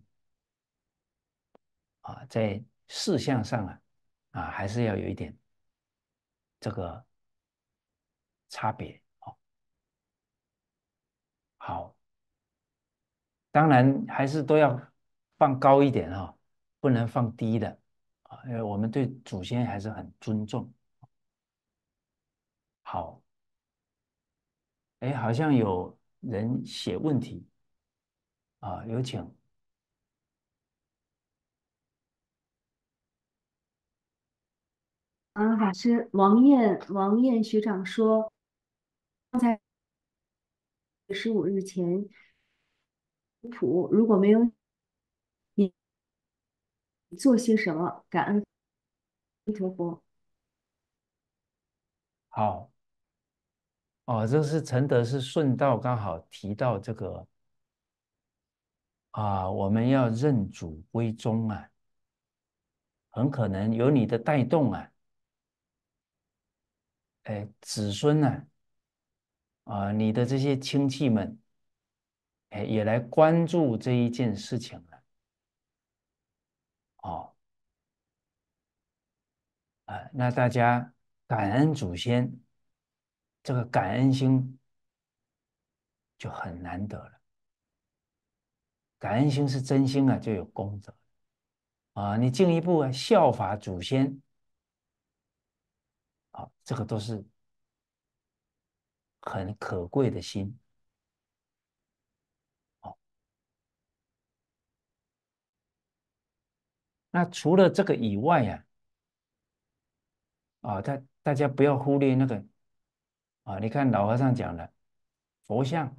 啊，在事项上啊啊，还是要有一点这个差别。哦。好，当然还是都要放高一点哦，不能放低的啊，因为我们对祖先还是很尊重。好，哎，好像有。人写问题啊，有请。嗯，法师王燕，王燕学长说，刚才十五日前普，如果没有你做些什么，感恩阿弥陀佛。好。哦，这是陈德是顺道刚好提到这个，啊，我们要认祖归宗啊，很可能有你的带动啊，哎，子孙呢，啊，你的这些亲戚们，哎，也来关注这一件事情了，哦，啊，那大家感恩祖先。这个感恩心就很难得了，感恩心是真心啊，就有功德啊。你进一步啊，效法祖先啊，这个都是很可贵的心。好，那除了这个以外呀，啊，大大家不要忽略那个。啊，你看老和尚讲的，佛像，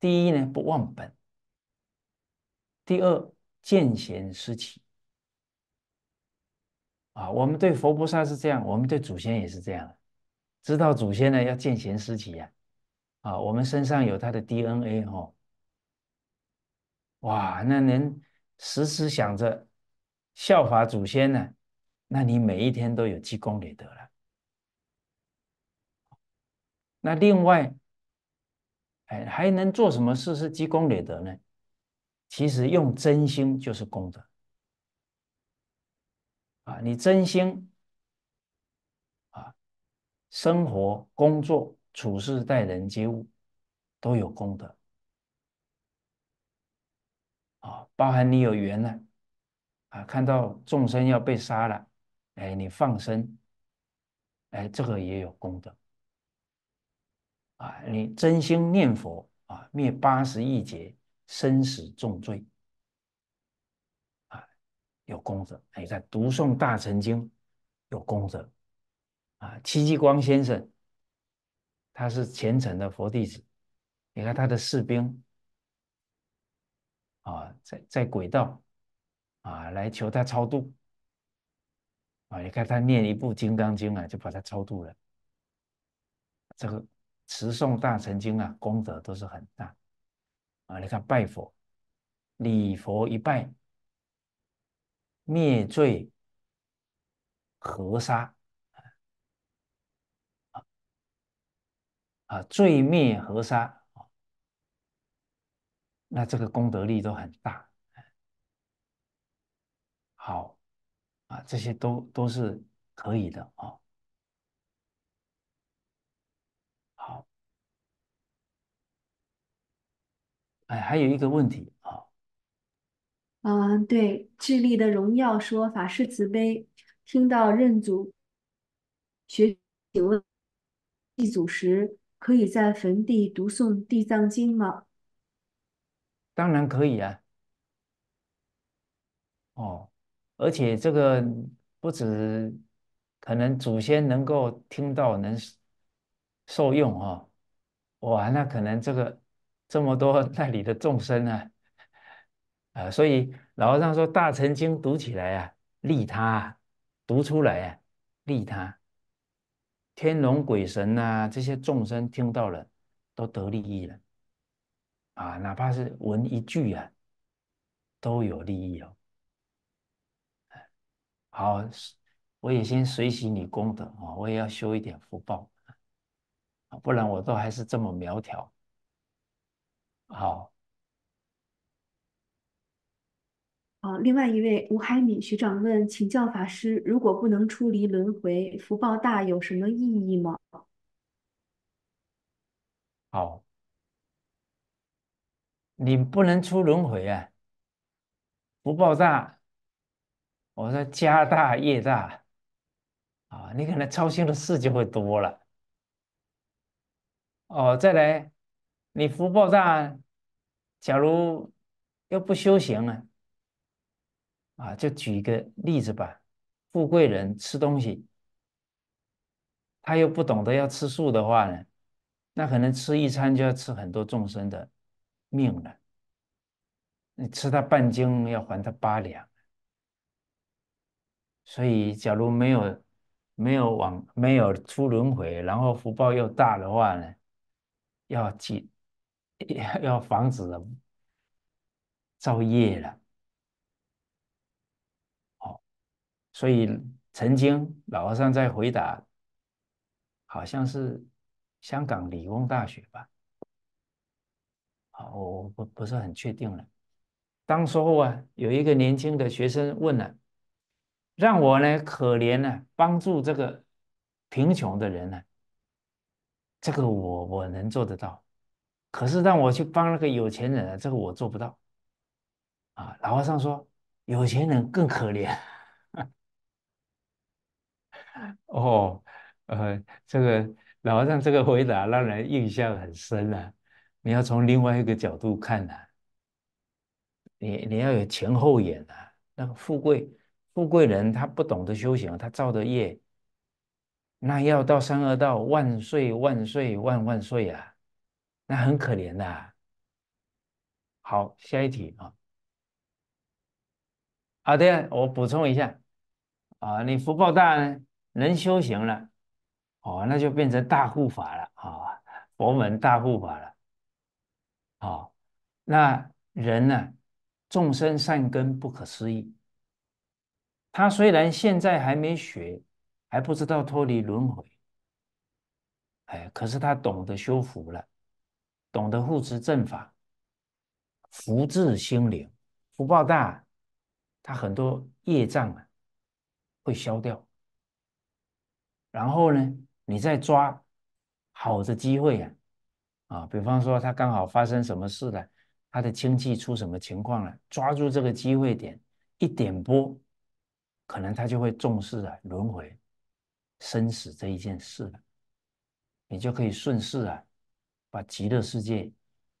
第一呢不忘本，第二见贤思齐。啊，我们对佛菩萨是这样，我们对祖先也是这样。知道祖先呢要见贤思齐呀，啊，我们身上有他的 DNA 哦，哇，那能时时想着效法祖先呢，那你每一天都有积功累德了。那另外，哎，还能做什么事是积功累德呢？其实用真心就是功德啊！你真心啊，生活、工作、处事、待人接物，都有功德啊！包含你有缘呢啊，看到众生要被杀了，哎，你放生，哎，这个也有功德。啊，你真心念佛啊，灭八十亿劫生死重罪啊，有功德。你在读诵大乘经有功德啊。戚继光先生他是虔诚的佛弟子，你看他的士兵啊，在在轨道啊来求他超度啊，你看他念一部金刚经啊，就把他超度了，这个。持诵大乘经啊，功德都是很大啊！你看拜佛、礼佛一拜，灭罪、和沙啊啊，罪灭和沙啊，那这个功德力都很大。好啊，这些都都是可以的啊。哎，还有一个问题啊！嗯，对，智利的荣耀说法是慈悲。听到认祖，学，请问祭祖时可以在坟地读诵《地藏经》吗？当然可以啊！哦，而且这个不止可能祖先能够听到，能受用哦。哇，那可能这个。这么多那里的众生呢？啊，所以老和尚说《大乘经》读起来啊，利他；读出来啊，利他。天龙鬼神呐，这些众生听到了，都得利益了。啊，哪怕是闻一句啊，都有利益哦。好，我也先随喜你功德啊！我也要修一点福报啊，不然我都还是这么苗条。好，好，另外一位吴海敏学长问，请教法师，如果不能出离轮回，福报大有什么意义吗？好，你不能出轮回啊，福报大，我说家大业大，啊，你可能操心的事就会多了。哦，再来。你福报大，假如又不修行了。啊，就举一个例子吧。富贵人吃东西，他又不懂得要吃素的话呢，那可能吃一餐就要吃很多众生的命了。你吃他半斤，要还他八两。所以，假如没有没有往没有出轮回，然后福报又大的话呢，要记。要防止造业了，好，所以曾经老和尚在回答，好像是香港理工大学吧，好，我不不是很确定了。当时候啊，有一个年轻的学生问了，让我呢可怜呢帮助这个贫穷的人呢，这个我我能做得到。可是让我去帮那个有钱人啊，这个我做不到。啊，老和尚说有钱人更可怜。哦，呃，这个老和尚这个回答让人印象很深了。你要从另外一个角度看啊，你你要有前后眼啊。那个富贵富贵人他不懂得修行，他造的业，那要到三恶道，万岁万岁万万岁啊！那很可怜的。好，下一题啊。啊，对啊，我补充一下啊，你福报大，呢，能修行了，哦，那就变成大护法了啊，佛门大护法了。好，那人呢，众生善根不可思议，他虽然现在还没学，还不知道脱离轮回，哎，可是他懂得修福了。懂得护持正法，福至心灵，福报大，他很多业障啊会消掉。然后呢，你再抓好的机会啊，啊，比方说他刚好发生什么事了，他的亲戚出什么情况了，抓住这个机会点一点拨，可能他就会重视啊轮回、生死这一件事了，你就可以顺势啊。把极乐世界，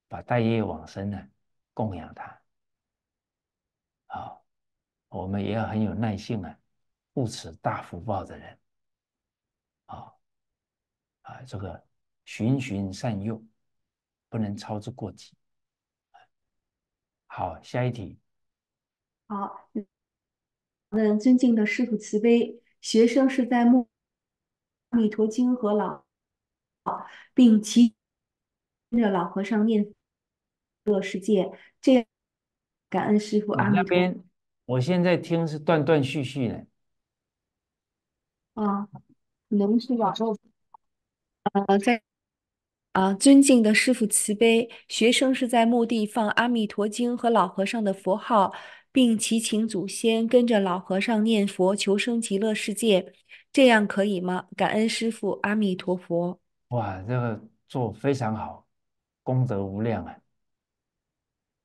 把大业往生呢，供养他，好，我们也要很有耐性啊，护持大福报的人，啊啊，这个循循善诱，不能操之过急。好，下一题。好，问尊敬的师徒慈悲，学生是在《阿弥陀经》和老，并其。跟着老和尚念佛，乐世界这样感恩师傅阿弥陀。那边我现在听是断断续续的，啊，可能是网络。呃，在啊，尊敬的师傅慈悲，学生是在墓地放《阿弥陀经》和老和尚的佛号，并祈请祖先跟着老和尚念佛求生极乐世界，这样可以吗？感恩师傅阿弥陀佛。哇，这个做非常好。功德无量啊！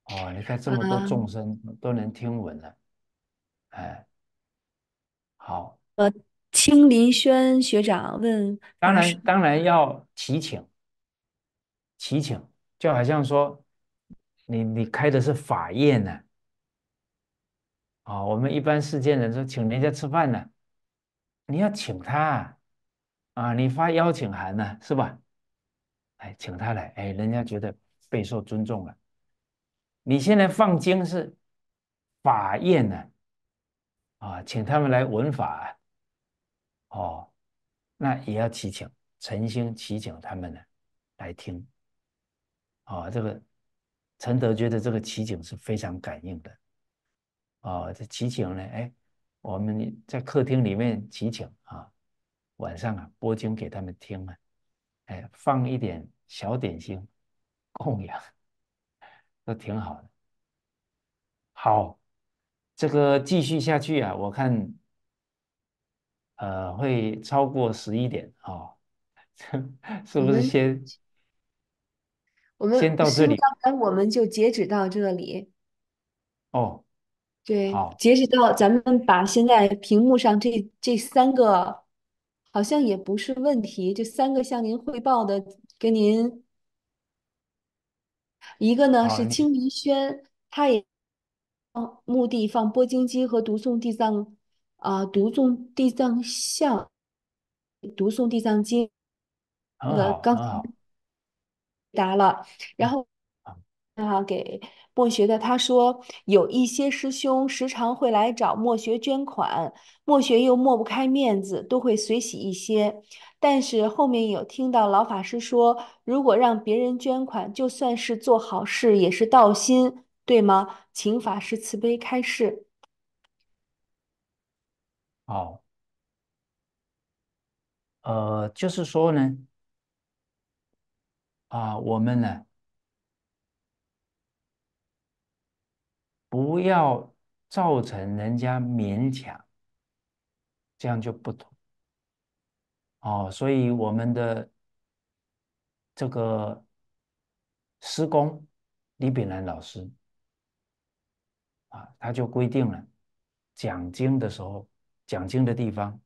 哦，你看这么多众生都能听闻了，哎，好。呃，青林轩学长问，当然当然要提请，提请，就好像说，你你开的是法宴呢，啊，我们一般世间人说，请人家吃饭呢，你要请他啊，你发邀请函呢，是吧？哎，请他来，哎，人家觉得备受尊重了。你现在放经是法宴呢，啊，请他们来闻法，啊，哦，那也要祈请，诚心祈请他们呢来听。啊，这个陈德觉得这个祈请是非常感应的。哦，这祈请呢，哎，我们在客厅里面祈请啊，晚上啊播经给他们听啊。哎，放一点小点心供养，都挺好的。好，这个继续下去啊，我看，呃，会超过十一点啊，是不是先？我们先到这里。刚才我们就截止到这里。哦，对，好，截止到咱们把现在屏幕上这这三个。好像也不是问题，这三个向您汇报的，跟您一个呢是清明轩，他也墓地放播经机和读诵地藏啊读诵地藏像，读诵地藏经，那个刚答了，然后啊给。墨学的他说，有一些师兄时常会来找墨学捐款，墨学又抹不开面子，都会随喜一些。但是后面有听到老法师说，如果让别人捐款，就算是做好事，也是道心，对吗？请法师慈悲开示。好，呃，就是说呢，啊，我们呢。不要造成人家勉强，这样就不同哦。所以我们的这个施工李炳南老师啊，他就规定了讲经的时候，讲经的地方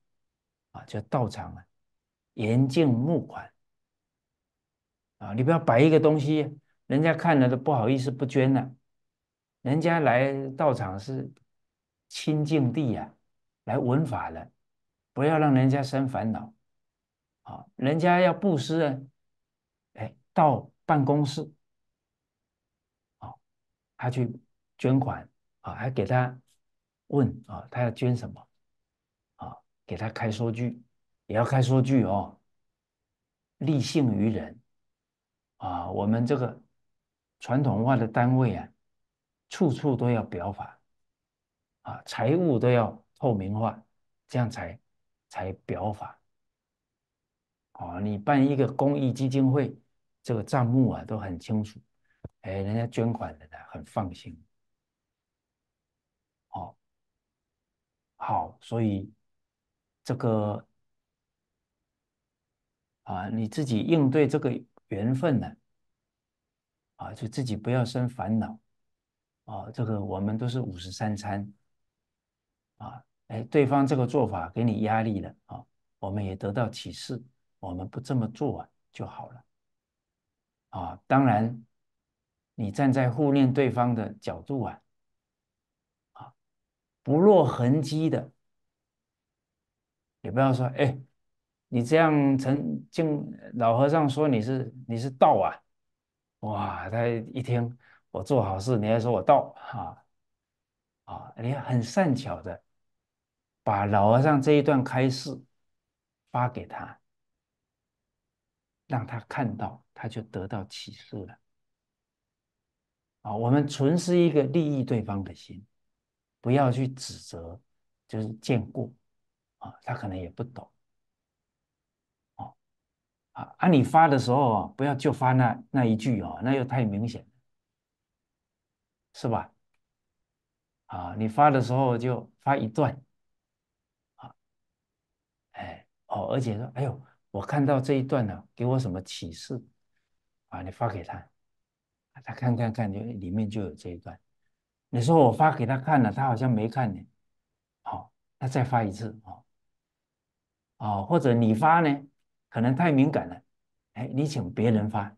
啊，就道场啊，严禁募款啊，你不要摆一个东西，人家看了都不好意思不捐了。人家来道场是清净地呀，来闻法了，不要让人家生烦恼。啊，人家要布施啊，哎，到办公室，啊，他去捐款，啊，还给他问啊，他要捐什么，啊，给他开收据，也要开收据哦，立信于人啊。我们这个传统化的单位啊。处处都要表法啊，财务都要透明化，这样才才表法。哦，你办一个公益基金会，这个账目啊都很清楚，哎，人家捐款的呢很放心。哦，好，所以这个啊，你自己应对这个缘分呢，啊，就自己不要生烦恼。啊，这个我们都是五十三餐啊，哎，对方这个做法给你压力了啊，我们也得到启示，我们不这么做啊就好了。啊，当然，你站在护念对方的角度啊，啊，不落痕迹的，也不要说哎，你这样成净老和尚说你是你是道啊，哇，他一听。我做好事，你还说我道哈啊？你很善巧的把老和尚这一段开示发给他，让他看到，他就得到启示了。啊，我们纯是一个利益对方的心，不要去指责，就是见过，啊，他可能也不懂。哦啊啊！你发的时候啊，不要就发那那一句哦，那又太明显。是吧？啊，你发的时候就发一段，啊，哎哦，而且说，哎呦，我看到这一段呢，给我什么启示？啊，你发给他，他看看看，就里面就有这一段。你说我发给他看了，他好像没看呢，好，那再发一次，哦，哦，或者你发呢，可能太敏感了，哎，你请别人发。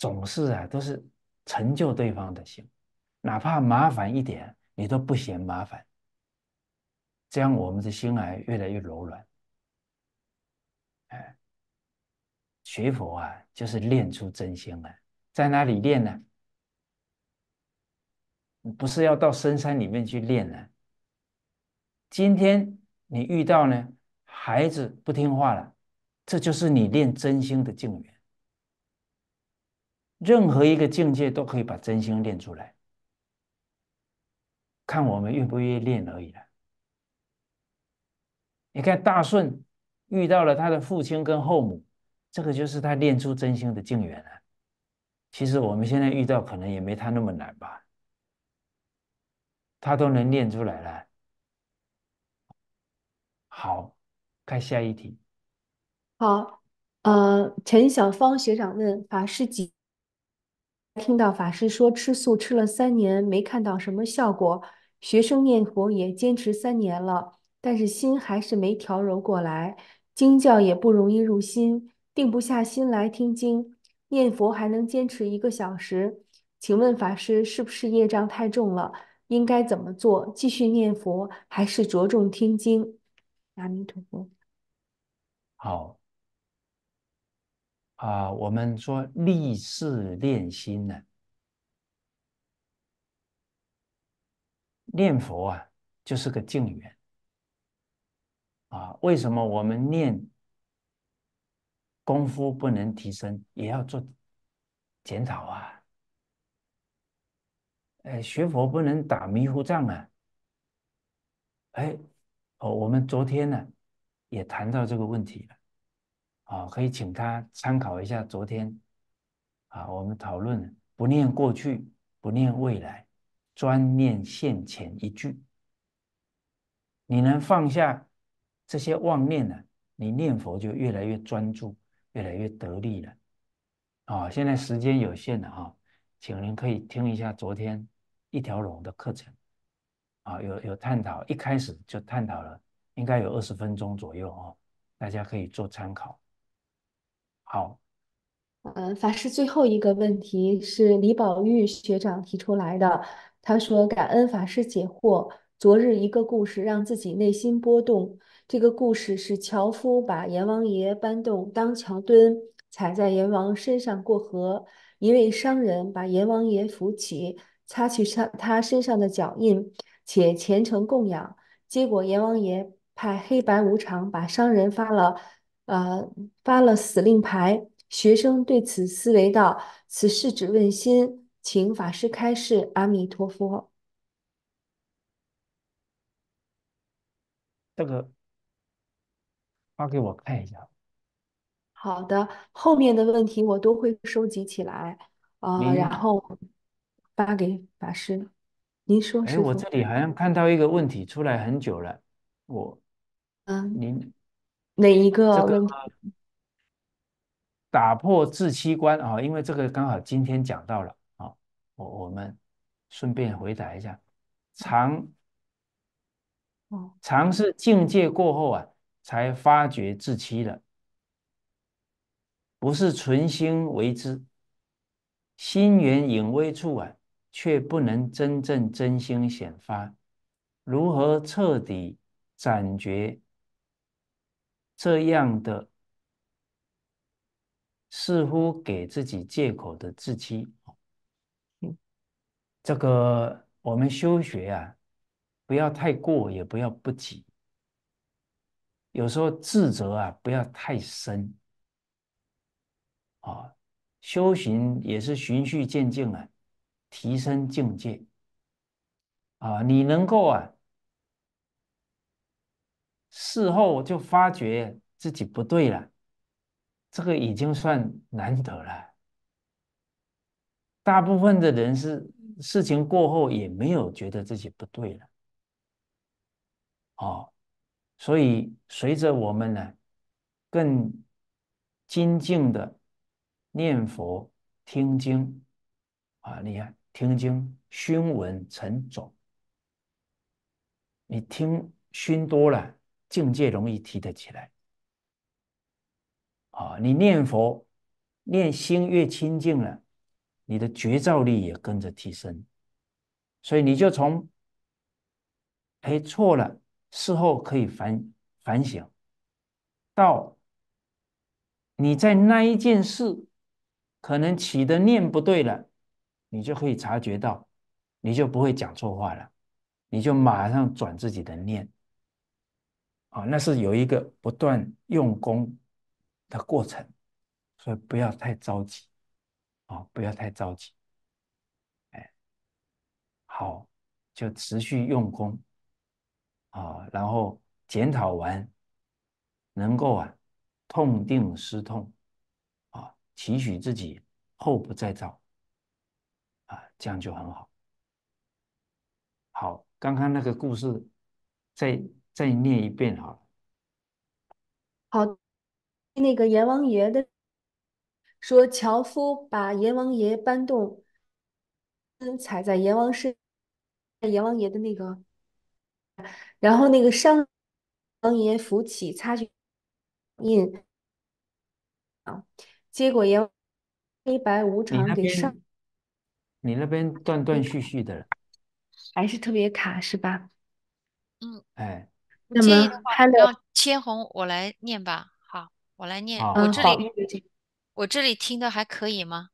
总是啊，都是成就对方的心，哪怕麻烦一点，你都不嫌麻烦。这样我们的心啊越来越柔软。哎，学佛啊，就是练出真心来，在哪里练呢？不是要到深山里面去练呢？今天你遇到呢，孩子不听话了，这就是你练真心的境缘。任何一个境界都可以把真心练出来，看我们愿不愿意练而已了。你看大顺遇到了他的父亲跟后母，这个就是他练出真心的境缘了。其实我们现在遇到可能也没他那么难吧，他都能练出来了。好，看下一题。好，呃，陈小芳学长问法师几？听到法师说吃素吃了三年没看到什么效果，学生念佛也坚持三年了，但是心还是没调柔过来，经教也不容易入心，定不下心来听经，念佛还能坚持一个小时。请问法师是不是业障太重了？应该怎么做？继续念佛还是着重听经？阿弥陀佛。好。啊，我们说立誓练心呢，念佛啊，就是个静缘。啊，为什么我们念功夫不能提升，也要做检讨啊？哎，学佛不能打迷糊仗啊！哎，哦，我们昨天呢也谈到这个问题了。啊，可以请他参考一下昨天啊，我们讨论不念过去，不念未来，专念现前一句。你能放下这些妄念呢，你念佛就越来越专注，越来越得力了。啊，现在时间有限了啊，请您可以听一下昨天一条龙的课程啊，有有探讨，一开始就探讨了，应该有二十分钟左右啊，大家可以做参考。好，嗯，法师最后一个问题，是李宝玉学长提出来的。他说：“感恩法师解惑，昨日一个故事让自己内心波动。这个故事是樵夫把阎王爷搬动当桥墩，踩在阎王身上过河。一位商人把阎王爷扶起，擦去他身上的脚印，且虔诚供养。结果阎王爷派黑白无常把商人发了。”呃，发了死令牌，学生对此思维道：“此事只问心，请法师开示。”阿弥陀佛，这个发给我看一下。好的，后面的问题我都会收集起来啊，然后发给法师。您说是哎，我这里好像看到一个问题出来很久了，我嗯，您。哪一个？这个打破自欺观啊，因为这个刚好今天讲到了啊，我我们顺便回答一下，常常尝是境界过后啊，才发觉自欺的，不是存心为之，心源隐微处啊，却不能真正真心显发，如何彻底斩绝？这样的似乎给自己借口的自欺，这个我们修学啊，不要太过，也不要不及。有时候自责啊，不要太深。啊，修行也是循序渐进啊，提升境界。啊，你能够啊。事后就发觉自己不对了，这个已经算难得了。大部分的人是事情过后也没有觉得自己不对了。哦，所以随着我们呢，更精进的念佛听经啊，你看听经熏闻成种，你听熏多了。境界容易提得起来，啊！你念佛、念心越清净了，你的觉照力也跟着提升，所以你就从“哎，错了”，事后可以反反省，到你在那一件事可能起的念不对了，你就可以察觉到，你就不会讲错话了，你就马上转自己的念。啊，那是有一个不断用功的过程，所以不要太着急，啊，不要太着急，哎，好，就持续用功，啊，然后检讨完，能够啊痛定思痛，啊，期许自己后不再造，啊，这样就很好。好，刚刚那个故事在。再念一遍了。好，那个阎王爷的说，樵夫把阎王爷搬动，踩在阎王身，阎王爷的那个，然后那个商王爷扶起，擦去印啊，结果阎黑白无常给上。你那边断断续续的。还是特别卡是吧？嗯。哎。那么有千红我来念吧。好，我来念。我这里，我这里听的还可以吗？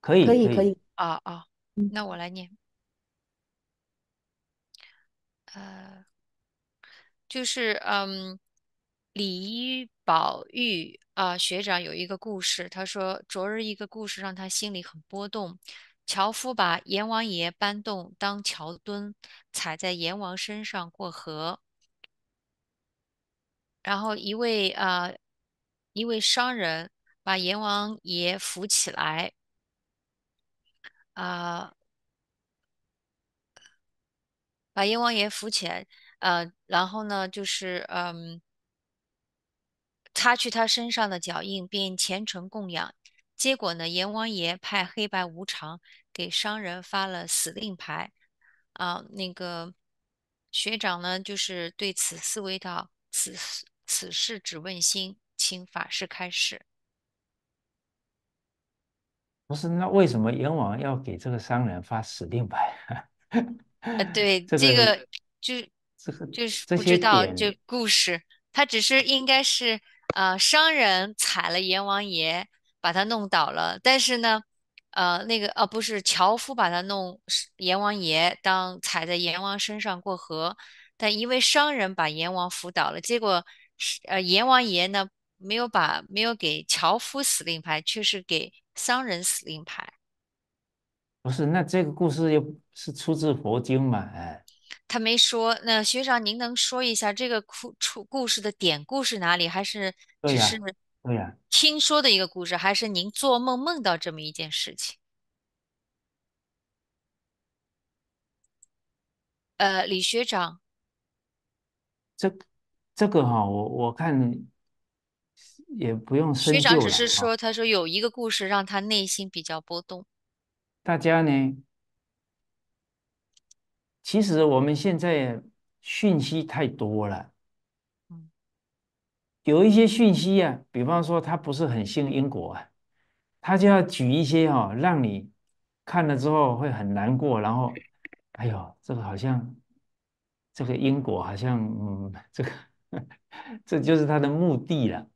可以，可以，可以。啊啊，那我来念。呃，就是嗯，李宝玉啊学长有一个故事，他说昨日一个故事让他心里很波动。樵夫把阎王爷搬动当桥墩，踩在阎王身上过河。然后一位啊，一位商人把阎王爷扶起来，啊，把阎王爷扶起来，呃，然后呢就是嗯，擦去他身上的脚印，便虔诚供养。结果呢，阎王爷派黑白无常给商人发了死令牌，啊，那个学长呢，就是对此思维道，此四。此事只问心，请法师开始。不是，那为什么阎王要给这个商人发死令牌？对，这个就这个就是不知道，就故事。他只是应该是啊，商人踩了阎王爷，把他弄倒了。但是呢，呃，那个呃，不是樵夫把他弄，阎王爷当踩在阎王身上过河，但一位商人把阎王扶倒了，结果。是呃，阎王爷呢没有把没有给樵夫死令牌，却是给商人死令牌。不是，那这个故事又是出自佛经嘛？哎，他没说。那学长，您能说一下这个故出故事的典故是哪里？还是只是对呀，听说的一个故事，还是您做梦梦到这么一件事情？呃，李学长，这。这个哈，我我看也不用深究局长只是说，他说有一个故事让他内心比较波动。大家呢，其实我们现在讯息太多了，有一些讯息啊，比方说他不是很信因果啊，他就要举一些哈，让你看了之后会很难过，然后，哎呦，这个好像这个因果好像，嗯，这个。这就是他的目的了。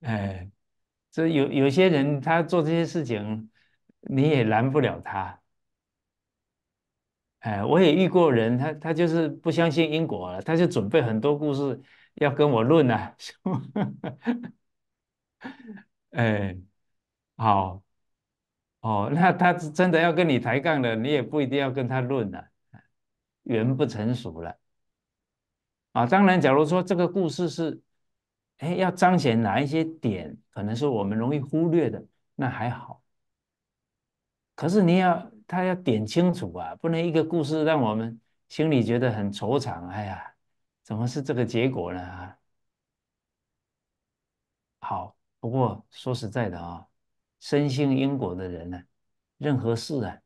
哎，这有有些人他做这些事情，你也拦不了他。哎，我也遇过人，他他就是不相信因果了，他就准备很多故事要跟我论呢。哎，好，哦，那他真的要跟你抬杠了，你也不一定要跟他论了，缘不成熟了。啊，当然，假如说这个故事是，哎，要彰显哪一些点，可能是我们容易忽略的，那还好。可是你要他要点清楚啊，不能一个故事让我们心里觉得很惆怅，哎呀，怎么是这个结果呢？好，不过说实在的啊，深信因果的人呢，任何事啊，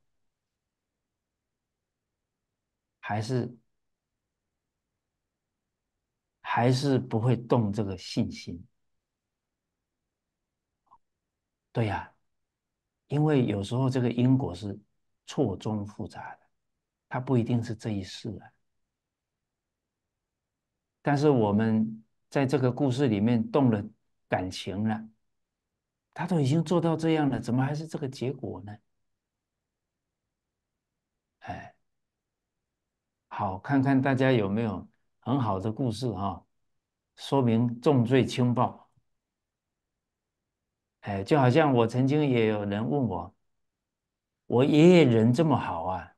还是。还是不会动这个信心，对呀，因为有时候这个因果是错综复杂的，它不一定是这一世啊。但是我们在这个故事里面动了感情了，他都已经做到这样了，怎么还是这个结果呢？哎，好，看看大家有没有。很好的故事哈，说明重罪轻报。哎，就好像我曾经也有人问我，我爷爷人这么好啊，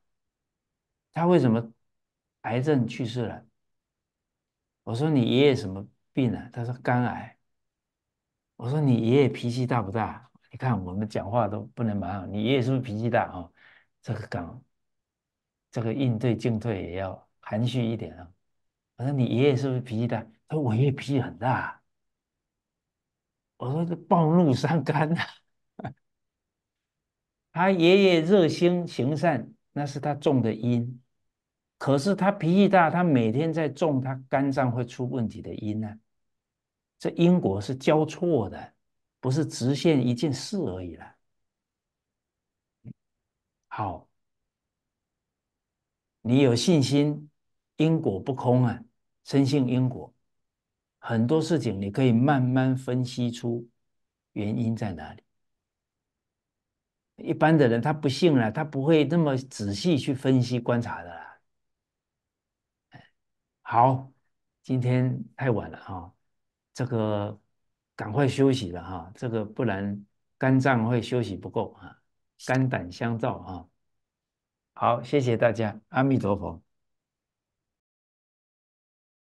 他为什么癌症去世了？我说你爷爷什么病啊？他说肝癌。我说你爷爷脾气大不大？你看我们讲话都不能蛮，好，你爷爷是不是脾气大啊？这个梗，这个应对进退也要含蓄一点啊。我说你爷爷是不是脾气大？他说我爷爷脾气很大。我说这暴怒伤肝啊！他爷爷热心行善，那是他种的因。可是他脾气大，他每天在种他肝脏会出问题的因呢。这因果是交错的，不是直线一件事而已了。好，你有信心，因果不空啊！深信因果，很多事情你可以慢慢分析出原因在哪里。一般的人他不信了，他不会那么仔细去分析观察的啦。好，今天太晚了哈，这个赶快休息了哈，这个不然肝脏会休息不够啊，肝胆相照啊。好，谢谢大家，阿弥陀佛。